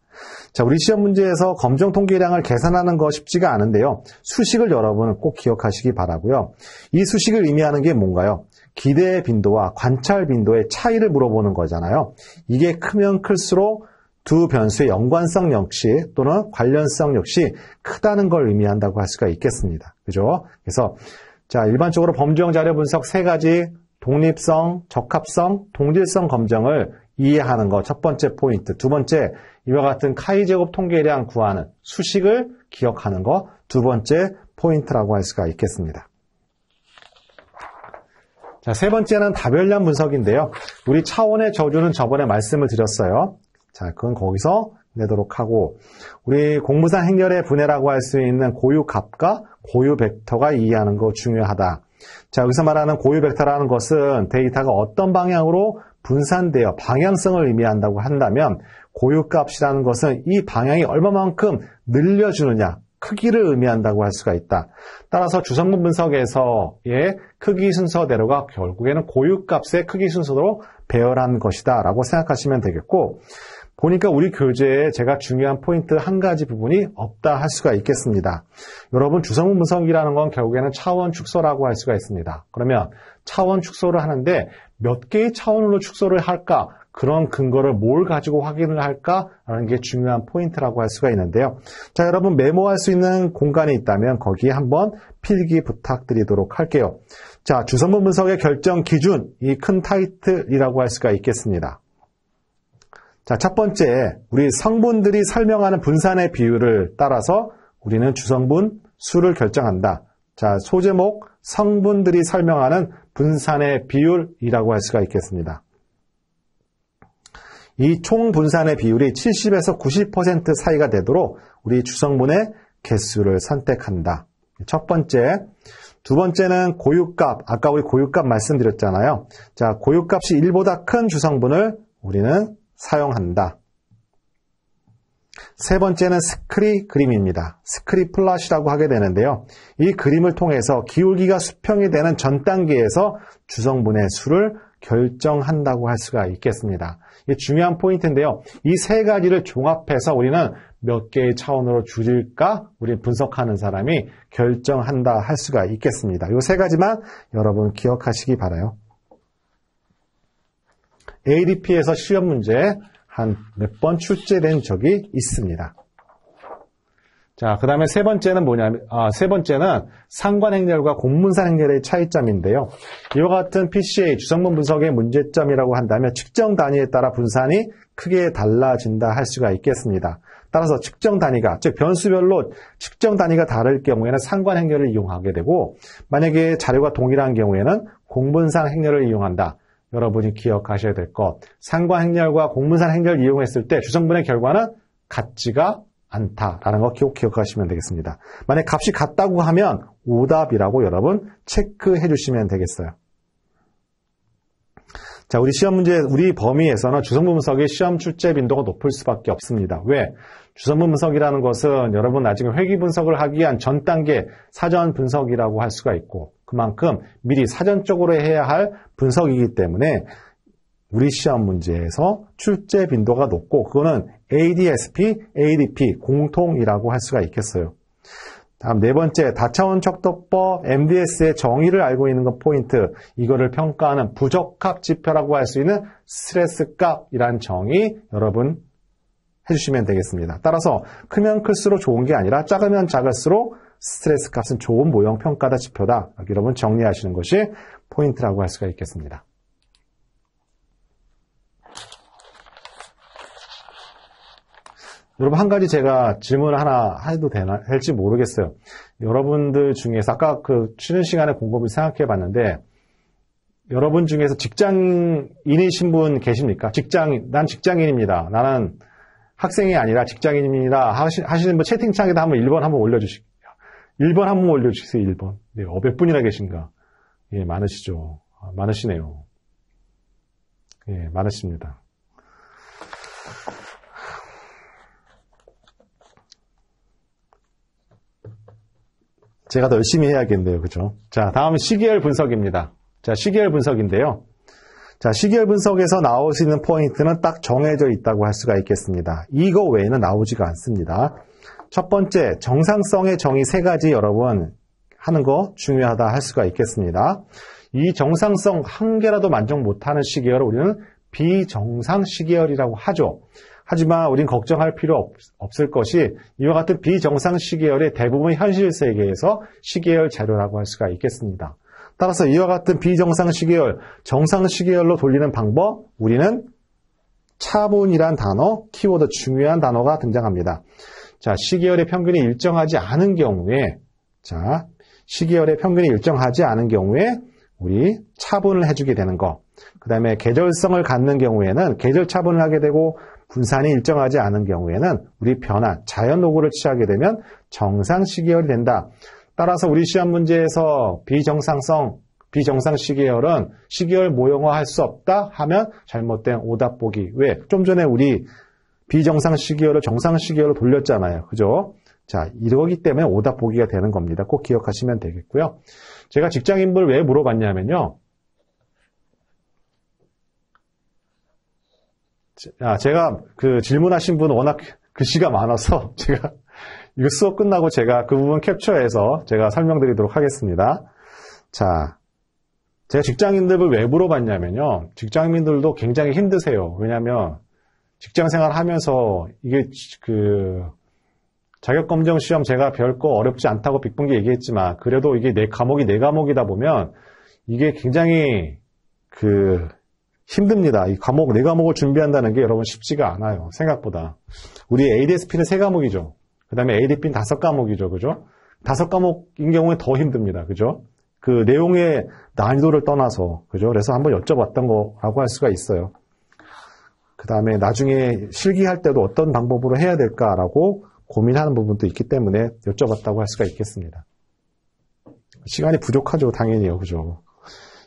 자, 우리 시험 문제에서 검정 통계량을 계산하는 거 쉽지가 않은데요. 수식을 여러분은 꼭 기억하시기 바라고요. 이 수식을 의미하는 게 뭔가요? 기대 빈도와 관찰 빈도의 차이를 물어보는 거잖아요. 이게 크면 클수록 두 변수의 연관성 역시 또는 관련성 역시 크다는 걸 의미한다고 할 수가 있겠습니다. 그죠? 그래서 자, 일반적으로 범주형 자료 분석 세 가지 독립성, 적합성, 동질성 검정을 이해하는 것첫 번째 포인트. 두 번째, 이와 같은 카이 제곱 통계량 구하는 수식을 기억하는 것두 번째 포인트라고 할 수가 있겠습니다. 자, 세 번째는 다별량 분석인데요. 우리 차원의 저주는 저번에 말씀을 드렸어요. 자, 그건 거기서 내도록 하고 우리 공부상 행렬의 분해라고 할 수 있는 고유값과 고유벡터가 이해하는 거 중요하다. 자 여기서 말하는 고유벡터라는 것은 데이터가 어떤 방향으로 분산되어 방향성을 의미한다고 한다면 고유값이라는 것은 이 방향이 얼마만큼 늘려주느냐 크기를 의미한다고 할 수가 있다. 따라서 주성분 분석에서의 예, 크기 순서대로가 결국에는 고유값의 크기 순서로 배열한 것이다 라고 생각하시면 되겠고 보니까 우리 교재에 제가 중요한 포인트 한 가지 부분이 없다 할 수가 있겠습니다. 여러분 주성분 분석이라는 건 결국에는 차원 축소라고 할 수가 있습니다. 그러면 차원 축소를 하는데 몇 개의 차원으로 축소를 할까? 그런 근거를 뭘 가지고 확인을 할까라는 게 중요한 포인트라고 할 수가 있는데요. 자, 여러분 메모할 수 있는 공간이 있다면 거기에 한번 필기 부탁드리도록 할게요. 자, 주성분 분석의 결정 기준, 이 큰 타이틀이라고 할 수가 있겠습니다. 자, 첫 번째, 우리 성분들이 설명하는 분산의 비율을 따라서 우리는 주성분 수를 결정한다. 자, 소제목 성분들이 설명하는 분산의 비율이라고 할 수가 있겠습니다. 이 총 분산의 비율이 70에서 90% 사이가 되도록 우리 주성분의 개수를 선택한다. 첫 번째, 두 번째는 고유값, 아까 우리 고유값 말씀드렸잖아요. 자, 고유값이 1보다 큰 주성분을 우리는 사용한다. 세 번째는 스크리 그림입니다. 스크리 플라시라고 하게 되는데요. 이 그림을 통해서 기울기가 수평이 되는 전 단계에서 주성분의 수를 결정한다고 할 수가 있겠습니다. 이 중요한 포인트인데요. 이 세 가지를 종합해서 우리는 몇 개의 차원으로 줄일까? 우리 분석하는 사람이 결정한다 할 수가 있겠습니다. 이 세 가지만 여러분 기억하시기 바라요. ADP에서 시험 문제한 몇 번 출제된 적이 있습니다. 자, 그 다음에 세 번째는 뭐냐면, 아, 세 번째는 상관행렬과 공문사행렬의 차이점인데요. 이와 같은 PCA 주성분 분석의 문제점이라고 한다면 측정 단위에 따라 분산이 크게 달라진다 할 수가 있겠습니다. 따라서 측정 단위가, 즉 변수별로 측정 단위가 다를 경우에는 상관행렬을 이용하게 되고, 만약에 자료가 동일한 경우에는 공분상 행렬을 이용한다. 여러분이 기억하셔야 될 것. 상과 행렬과 공문산 행렬 이용했을 때 주성분의 결과는 같지가 않다라는 거 기억, 기억하시면 되겠습니다. 만약 값이 같다고 하면 오답이라고 여러분 체크해 주시면 되겠어요. 자, 우리 시험 문제, 우리 범위에서는 주성분 분석이 시험 출제 빈도가 높을 수밖에 없습니다. 왜? 주성분 분석이라는 것은 여러분 나중에 회귀 분석을 하기 위한 전 단계 사전 분석이라고 할 수가 있고, 그만큼 미리 사전적으로 해야 할 분석이기 때문에 우리 시험 문제에서 출제 빈도가 높고 그거는 ADSP, ADP 공통이라고 할 수가 있겠어요. 다음 네 번째 다차원 척도법 MDS의 정의를 알고 있는 것 포인트 이거를 평가하는 부적합 지표라고 할 수 있는 스트레스 값이란 정의 여러분 해주시면 되겠습니다. 따라서 크면 클수록 좋은 게 아니라 작으면 작을수록 스트레스 값은 좋은 모형 평가다 지표다. 여러분 정리하시는 것이 포인트라고 할 수가 있겠습니다. 여러분 한 가지 제가 질문 을 하나 해도 되나 할지 모르겠어요. 여러분들 중에서 아까 그 쉬는 시간에 공급을 생각해 봤는데 여러분 중에서 직장인이신 분 계십니까? 직장인, 난 직장인입니다. 나는 학생이 아니라 직장인입니다. 하시, 는분 채팅창에다 한번 1번 한번 올려주시, 고 1번 한 번 올려주세요, 1번. 네, 어, 몇 분이나 계신가? 예, 많으시죠. 아, 많으시네요. 예, 많으십니다. 제가 더 열심히 해야겠네요. 그죠? 자, 다음 은 시계열 분석입니다. 자, 시계열 분석인데요. 자, 시계열 분석에서 나올 수 있는 포인트는 딱 정해져 있다고 할 수가 있겠습니다. 이거 외에는 나오지가 않습니다. 첫 번째, 정상성의 정의 세 가지 여러분 하는 거 중요하다 할 수가 있겠습니다. 이 정상성 한 개라도 만족 못하는 시계열을 우리는 비정상 시계열이라고 하죠. 하지만 우린 걱정할 필요 없, 을 것이 이와 같은 비정상 시계열의 대부분 현실 세계에서 시계열 재료라고 할 수가 있겠습니다. 따라서 이와 같은 비정상 시계열, 정상 시계열로 돌리는 방법, 우리는 차분이란 단어, 키워드 중요한 단어가 등장합니다. 자, 시계열의 평균이 일정하지 않은 경우에 자, 시계열의 평균이 일정하지 않은 경우에 우리 차분을 해주게 되는 거. 그 다음에 계절성을 갖는 경우에는 계절 차분을 하게 되고 분산이 일정하지 않은 경우에는 우리 변화, 자연 노고를 취하게 되면 정상 시계열이 된다. 따라서 우리 시험 문제에서 비정상성, 비정상 시계열은 시계열 모형화 할 수 없다 하면 잘못된 오답 보기. 왜? 좀 전에 우리 비정상 시기열을 정상 시기열로 돌렸잖아요. 그죠? 자, 이러기 때문에 오답 보기가 되는 겁니다. 꼭 기억하시면 되겠고요. 제가 직장인분을 왜 물어봤냐면요. 아, 제가 그 질문하신 분 워낙 글씨가 많아서 제가 이 수업 끝나고 제가 그 부분 캡처해서 제가 설명드리도록 하겠습니다. 자, 제가 직장인들을 왜 물어봤냐면요. 직장인들도 굉장히 힘드세요. 왜냐하면 직장 생활 하면서 이게 그 자격검정 시험 제가 별거 어렵지 않다고 빅분기 얘기했지만 그래도 이게 내 과목이 내 과목이다 보면 이게 굉장히 그 힘듭니다. 이 과목 내 과목을 준비한다는 게 여러분 쉽지가 않아요. 생각보다 우리 ADSP는 세 과목이죠. 그다음에 ADP는 다섯 과목이죠, 그죠? 다섯 과목인 경우에 더 힘듭니다, 그죠? 그 내용의 난이도를 떠나서 그죠? 그래서 한번 여쭤봤던 거라고 할 수가 있어요. 그 다음에 나중에 실기할 때도 어떤 방법으로 해야 될까라고 고민하는 부분도 있기 때문에 여쭤봤다고 할 수가 있겠습니다. 시간이 부족하죠, 당연히요, 그죠?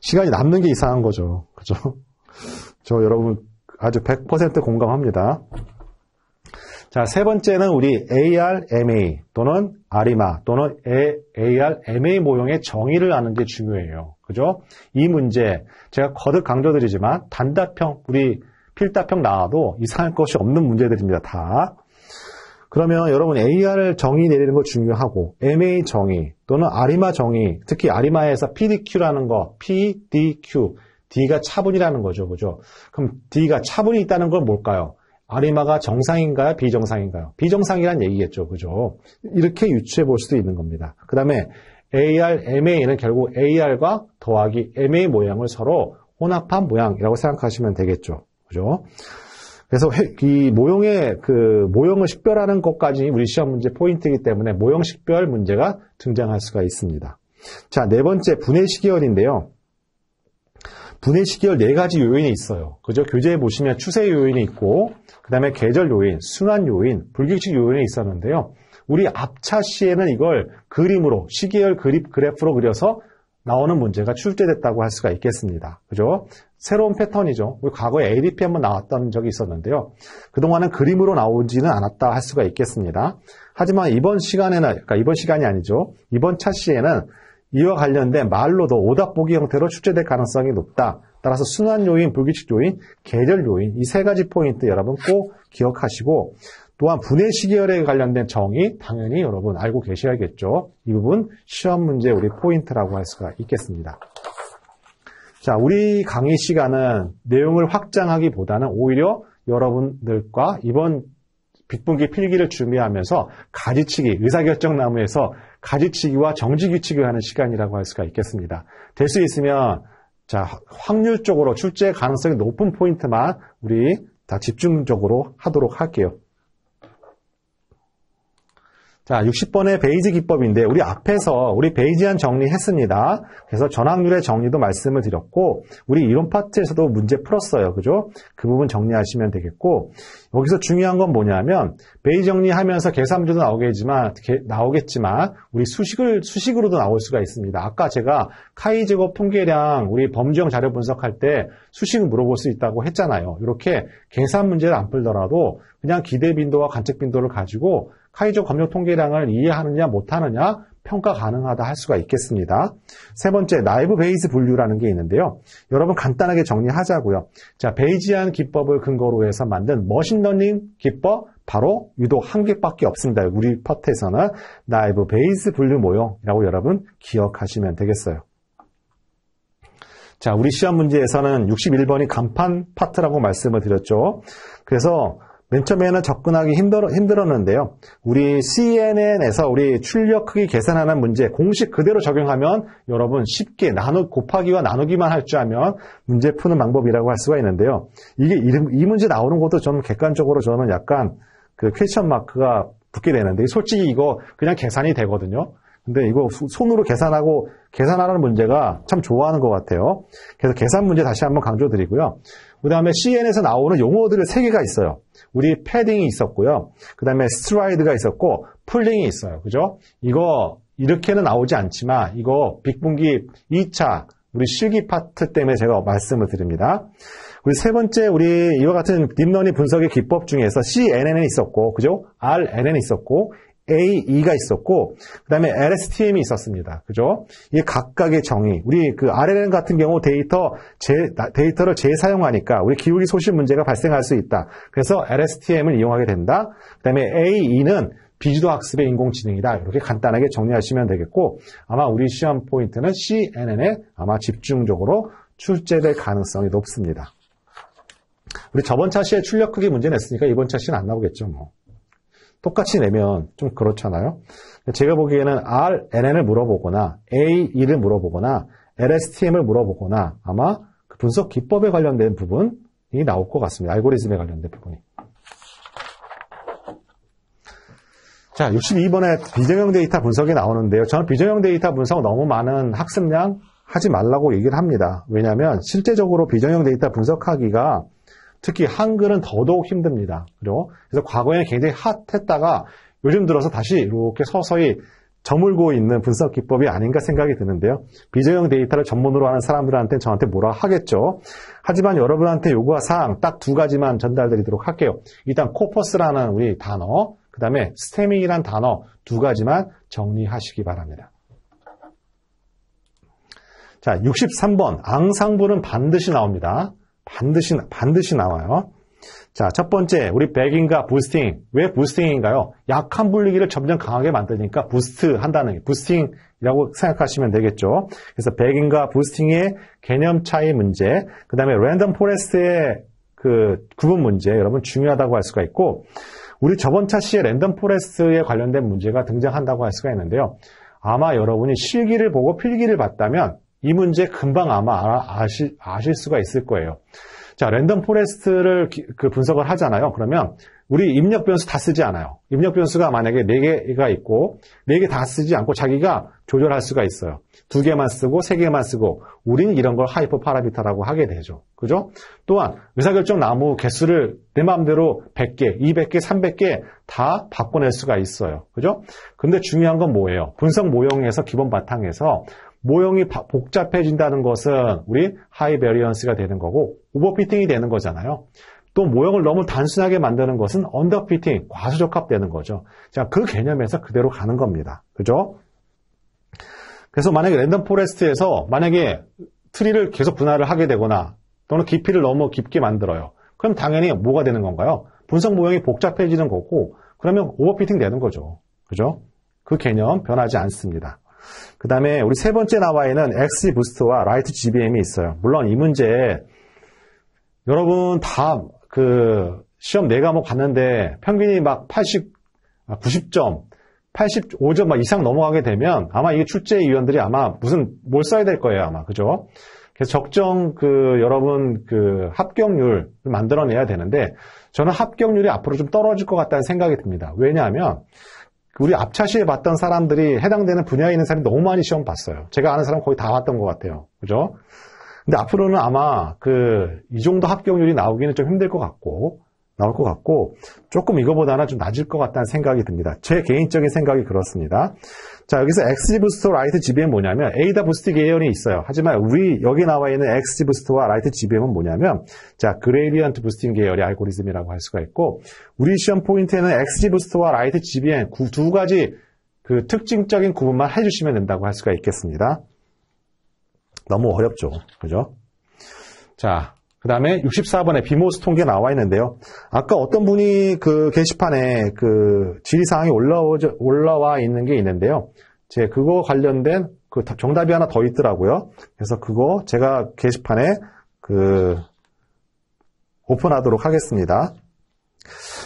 시간이 남는 게 이상한 거죠, 그죠? 저 여러분 아주 100% 공감합니다. 자, 세 번째는 우리 ARMA 또는 아리마 또는 ARMA 모형의 정의를 아는 게 중요해요. 그죠? 이 문제, 제가 거듭 강조드리지만 단답형, 우리 필답형 나와도 이상할 것이 없는 문제들입니다. 다. 그러면 여러분 AR 정의 내리는 거 중요하고 MA 정의 또는 아리마 정의 특히 아리마에서 PDQ라는 거 PDQ D가 차분이라는 거죠. 그죠? 그럼 D가 차분이 있다는 건 뭘까요? 아리마가 정상인가요? 비정상인가요? 비정상이란 얘기겠죠. 그죠? 이렇게 유추해 볼 수도 있는 겁니다. 그 다음에 AR, MA는 결국 AR과 더하기 MA 모양을 서로 혼합한 모양이라고 생각하시면 되겠죠. 그죠? 그래서 이 모형의 그 모형을 식별하는 것까지 우리 시험 문제 포인트이기 때문에 모형 식별 문제가 등장할 수가 있습니다. 자, 네 번째 분해 식이열인데요. 분해 식이열 네 가지 요인이 있어요. 그죠? 교재에 보시면 추세 요인이 있고 그다음에 계절 요인, 순환 요인, 불규칙 요인이 있었는데요. 우리 앞차 시에는 이걸 그림으로 시계열 그립 그래프로 그려서 나오는 문제가 출제됐다고 할 수가 있겠습니다. 그죠? 새로운 패턴이죠. 우리 과거에 ADP 한번 나왔던 적이 있었는데요. 그동안은 그림으로 나오지는 않았다 할 수가 있겠습니다. 하지만 이번 시간에는, 그러니까 이번 시간이 아니죠. 이번 차시에는 이와 관련된 말로도 오답 보기 형태로 출제될 가능성이 높다. 따라서 순환 요인, 불규칙 요인, 계절 요인 이 세 가지 포인트 여러분 꼭 기억하시고 또한 분해식열에 시 관련된 정의 당연히 여러분 알고 계셔야겠죠. 이 부분 시험 문제 우리 포인트라고 할 수가 있겠습니다. 자, 우리 강의 시간은 내용을 확장하기보다는 오히려 여러분들과 이번 빗분기 필기를 준비하면서 가지치기, 의사결정나무에서 가지치기와 정지규칙을 하는 시간이라고 할 수가 있겠습니다. 될 수 있으면 자 확률적으로 출제 가능성이 높은 포인트만 우리 다 집중적으로 하도록 할게요. 자, 60번의 베이지 기법인데 우리 앞에서 우리 베이지안 정리했습니다. 그래서 전학률의 정리도 말씀을 드렸고 우리 이론 파트에서도 문제 풀었어요. 그죠? 그 부분 정리하시면 되겠고 여기서 중요한 건 뭐냐면 베이 정리하면서 계산문제도 나오겠지만 게, 나오겠지만 우리 수식을 수식으로도 나올 수가 있습니다. 아까 제가 카이 제곱 통계량 우리 범정 자료 분석할 때 수식을 물어볼 수 있다고 했잖아요. 이렇게 계산 문제를 안 풀더라도 그냥 기대 빈도와 관측 빈도를 가지고 카이조 검역 통계량을 이해하느냐 못하느냐 평가 가능하다 할 수가 있겠습니다. 세 번째, 나이브 베이스 분류라는 게 있는데요. 여러분 간단하게 정리하자고요. 자, 베이지안 기법을 근거로 해서 만든 머신러닝 기법 바로 유독 한 개밖에 없습니다. 우리 퍼트에서는 나이브 베이스 분류 모형이라고 여러분 기억하시면 되겠어요. 자, 우리 시험 문제에서는 61번이 간판 파트라고 말씀을 드렸죠. 그래서 맨 처음에는 접근하기 힘들어, 힘들었는데요. 우리 CNN에서 우리 출력 크기 계산하는 문제 공식 그대로 적용하면 여러분 쉽게 나누, 곱하기와 나누기만 할줄 알면 문제 푸는 방법이라고 할 수가 있는데요. 이게 이, 이 문제 나오는 것도 저는 객관적으로 저는 약간 그 퀘션 마크가 붙게 되는데 솔직히 이거 그냥 계산이 되거든요. 근데 이거 손으로 계산하고 계산하라는 문제가 참 좋아하는 것 같아요. 그래서 계산 문제 다시 한번 강조드리고요. 그 다음에 CN에서 나오는 용어들의세 개가 있어요. 우리 패딩이 있었고요. 그 다음에 스트라이드가 있었고, 풀링이 있어요. 그죠? 이거, 이렇게는 나오지 않지만, 이거 빅분기 2차, 우리 실기 파트 때문에 제가 말씀을 드립니다. 우리 세 번째, 우리 이와 같은 딥러닝 분석의 기법 중에서 CNN이 있었고, 그죠? RNN이 있었고, AE가 있었고, 그 다음에 LSTM이 있었습니다. 그죠? 이게 각각의 정의. 우리 그 r n n 같은 경우 데이터, 재, 데이터를 재사용하니까 우리 기울기 소실 문제가 발생할 수 있다. 그래서 LSTM을 이용하게 된다. 그 다음에 AE는 비주도 학습의 인공지능이다. 이렇게 간단하게 정리하시면 되겠고, 아마 우리 시험 포인트는 CNN에 아마 집중적으로 출제될 가능성이 높습니다. 우리 저번 차시에 출력 크기 문제 냈으니까 이번 차시는 안 나오겠죠, 뭐. 똑같이 내면 좀 그렇잖아요. 제가 보기에는 R, NN을 물어보거나 A, E를 물어보거나 LSTM을 물어보거나 아마 그 분석 기법에 관련된 부분이 나올 것 같습니다. 알고리즘에 관련된 부분이. 자, 62번에 비정형 데이터 분석이 나오는데요. 저는 비정형 데이터 분석 너무 많은 학습량 하지 말라고 얘기를 합니다. 왜냐하면 실제적으로 비정형 데이터 분석하기가 특히 한글은 더더욱 힘듭니다. 그리고 그래서 과거에 굉장히 핫했다가 요즘 들어서 다시 이렇게 서서히 저물고 있는 분석 기법이 아닌가 생각이 드는데요. 비정형 데이터를 전문으로 하는 사람들한테 저한테 뭐라 하겠죠. 하지만 여러분한테 요구한 사항 딱 두 가지만 전달드리도록 할게요. 일단 코퍼스라는 우리 단어, 그 다음에 스태밍이란 단어 두 가지만 정리하시기 바랍니다. 자, 63번 앙상블은 반드시 나옵니다. 반드시, 반드시 나와요. 자, 첫 번째, 우리 백인과 부스팅. 왜 부스팅인가요? 약한 분리기를 점점 강하게 만드니까 부스트 한다는, 부스팅이라고 생각하시면 되겠죠. 그래서 백인과 부스팅의 개념 차이 문제, 그 다음에 랜덤 포레스트의 그 구분 문제, 여러분 중요하다고 할 수가 있고, 우리 저번 차시에 랜덤 포레스트에 관련된 문제가 등장한다고 할 수가 있는데요. 아마 여러분이 실기를 보고 필기를 봤다면 이 문제 금방 아마 아, 아실, 아실 수가 있을 거예요. 자, 랜덤 포레스트를 그 분석을 하잖아요. 그러면 우리 입력 변수 다 쓰지 않아요. 입력 변수가 만약에 4개가 있고 4개 다 쓰지 않고 자기가 조절할 수가 있어요. 2개만 쓰고 3개만 쓰고 우린 이런 걸 하이퍼 파라미터라고 하게 되죠. 그죠? 또한 의사결정 나무 개수를 내 마음대로 100개, 200개, 300개 다 바꿔낼 수가 있어요. 그죠? 근데 중요한 건 뭐예요? 분석 모형에서 기본 바탕에서 모형이 복잡해진다는 것은 우리 하이 베리언스가 되는 거고 오버피팅이 되는 거잖아요. 또 모형을 너무 단순하게 만드는 것은 언더피팅, 과수적합되는 거죠. 자, 그 개념에서 그대로 가는 겁니다. 그죠? 그래서 만약에 랜덤 포레스트에서 만약에 트리를 계속 분할을 하게 되거나 또는 깊이를 너무 깊게 만들어요. 그럼 당연히 뭐가 되는 건가요? 분석 모형이 복잡해지는 거고 그러면 오버피팅 되는 거죠. 그죠? 그 개념 변하지 않습니다. 그 다음에 우리 세 번째 나와에는 XG 부스트와 라이트 GBM이 있어요. 물론 이 문제 여러분 다 그 시험 내가 네 뭐 봤는데 평균이 막 80, 90점, 85점 막 이상 넘어가게 되면 아마 이 출제위원들이 아마 무슨 뭘 써야 될 거예요 아마 그죠? 그래서 적정 그 여러분 그 합격률을 만들어내야 되는데 저는 합격률이 앞으로 좀 떨어질 것 같다는 생각이 듭니다. 왜냐하면 우리 앞차시에 봤던 사람들이 해당되는 분야에 있는 사람이 너무 많이 시험 봤어요. 제가 아는 사람 거의 다 봤던 것 같아요. 그죠? 근데 앞으로는 아마 그 이 정도 합격률이 나오기는 좀 힘들 것 같고 나올 것 같고 조금 이거보다는 좀 낮을 것 같다는 생각이 듭니다. 제 개인적인 생각이 그렇습니다. 자, 여기서 XGBoost, 라이트 GBM 뭐냐면 에이다 부스트 계열이 있어요. 하지만 우리 여기 나와 있는 XGBoost와 라이트 GBM은 뭐냐면 자, 그레이디언트 부스팅 계열의 알고리즘이라고 할 수가 있고 우리 시험 포인트에는 XGBoost와 라이트 GBM 두 가지 그 특징적인 구분만 해주시면 된다고 할 수가 있겠습니다. 너무 어렵죠. 그죠? 자, 그 다음에 64번에 비모스 통계 나와 있는데요. 아까 어떤 분이 그 게시판에 그 질의사항이 올라오 올라와 있는 게 있는데요. 제 그거 관련된 그 정답이 하나 더 있더라고요. 그래서 그거 제가 게시판에 그 오픈하도록 하겠습니다.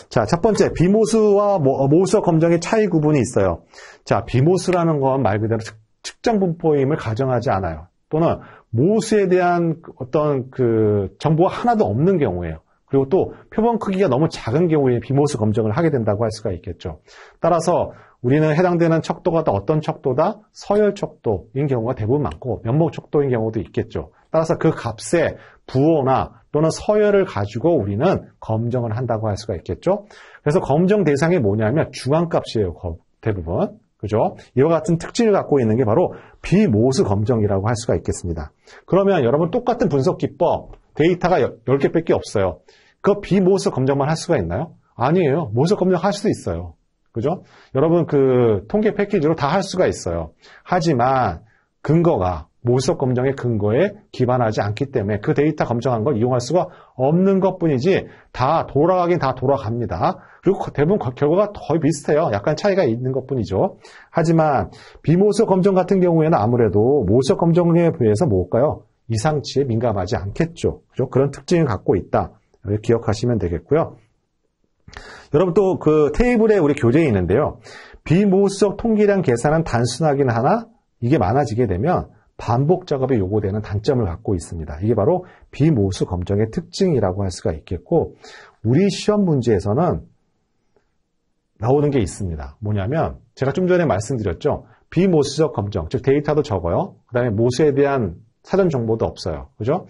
자, 첫 번째 비모스와 모수와 검정의 차이 구분이 있어요. 자, 비모스라는 건 말 그대로 측정 분포임을 가정하지 않아요. 또는 모수에 대한 어떤 그 정보가 하나도 없는 경우에요. 그리고 또 표본 크기가 너무 작은 경우에 비모수 검증을 하게 된다고 할 수가 있겠죠. 따라서 우리는 해당되는 척도가 또 어떤 척도다? 서열 척도인 경우가 대부분 많고 면목 척도인 경우도 있겠죠. 따라서 그 값의 부호나 또는 서열을 가지고 우리는 검정을 한다고 할 수가 있겠죠. 그래서 검정 대상이 뭐냐면 중앙값이에요. 대부분. 그죠? 이와 같은 특징을 갖고 있는 게 바로 비모수 검정이라고 할 수가 있겠습니다. 그러면 여러분 똑같은 분석 기법, 데이터가 10개 밖에 없어요. 그 비모수 검정만 할 수가 있나요? 아니에요. 모수 검정 할 수도 있어요. 그죠? 여러분 그 통계 패키지로 다 할 수가 있어요. 하지만 근거가 모석 검정의 근거에 기반하지 않기 때문에 그 데이터 검정한걸 이용할 수가 없는 것뿐이지 다 돌아가긴 다 돌아갑니다. 그리고 대부분 결과가 거의 비슷해요. 약간 차이가 있는 것뿐이죠. 하지만 비모석 검정 같은 경우에는 아무래도 모석 검정에 비해서 뭘까요? 이상치에 민감하지 않겠죠. 그죠? 그런 특징을 갖고 있다. 기억하시면 되겠고요. 여러분 또 그 테이블에 우리 교재에 있는데요. 비모석 통계량 계산은 단순하긴 하나 이게 많아지게 되면 반복 작업이 요구되는 단점을 갖고 있습니다. 이게 바로 비모수 검정의 특징이라고 할 수가 있겠고, 우리 시험 문제에서는 나오는 게 있습니다. 뭐냐면, 제가 좀 전에 말씀드렸죠. 비모수적 검정, 즉 데이터도 적어요. 그 다음에 모수에 대한 사전 정보도 없어요. 그죠?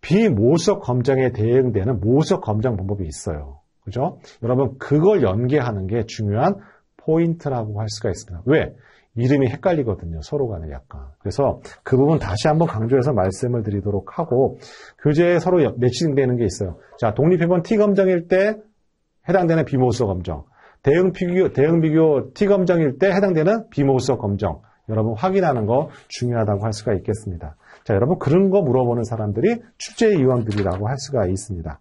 비모수적 검정에 대응되는 모수적 검정 방법이 있어요. 그죠? 여러분, 그걸 연계하는 게 중요한 포인트라고 할 수가 있습니다. 왜? 이름이 헷갈리거든요. 서로 간에 약간. 그래서 그 부분 다시 한번 강조해서 말씀을 드리도록 하고 교재에 서로 매칭되는 게 있어요. 자, 독립해본 T 검정일 때 해당되는 비모수 검정. 대응 비교 대응 비교 T 검정일 때 해당되는 비모수 검정. 여러분 확인하는 거 중요하다고 할 수가 있겠습니다. 자, 여러분 그런 거 물어보는 사람들이 출제 의이원들이라고할 수가 있습니다.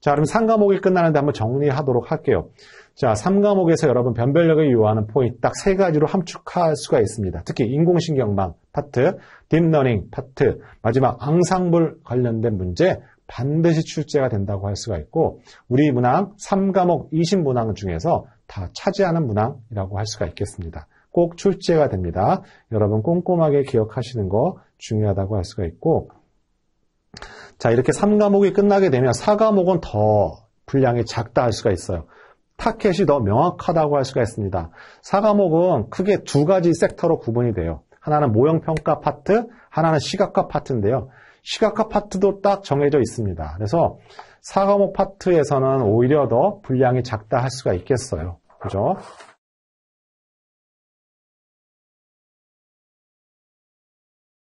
자, 그럼 상과목이 끝나는데 한번 정리하도록 할게요. 자, 3과목에서 여러분 변별력을 요하는 포인트 딱세 가지로 함축할 수가 있습니다. 특히 인공신경망 파트, 딥러닝 파트, 마지막 앙상블 관련된 문제 반드시 출제가 된다고 할 수가 있고 우리 문항 3과목 20문항 중에서 다 차지하는 문항이라고 할 수가 있겠습니다. 꼭 출제가 됩니다. 여러분 꼼꼼하게 기억하시는 거 중요하다고 할 수가 있고 자 이렇게 3과목이 끝나게 되면 4과목은 더 분량이 작다 할 수가 있어요. 타켓이 더 명확하다고 할 수가 있습니다. 사과목은 크게 두 가지 섹터로 구분이 돼요. 하나는 모형평가 파트, 하나는 시각화 파트인데요. 시각화 파트도 딱 정해져 있습니다. 그래서 사과목 파트에서는 오히려 더 분량이 작다 할 수가 있겠어요. 그죠?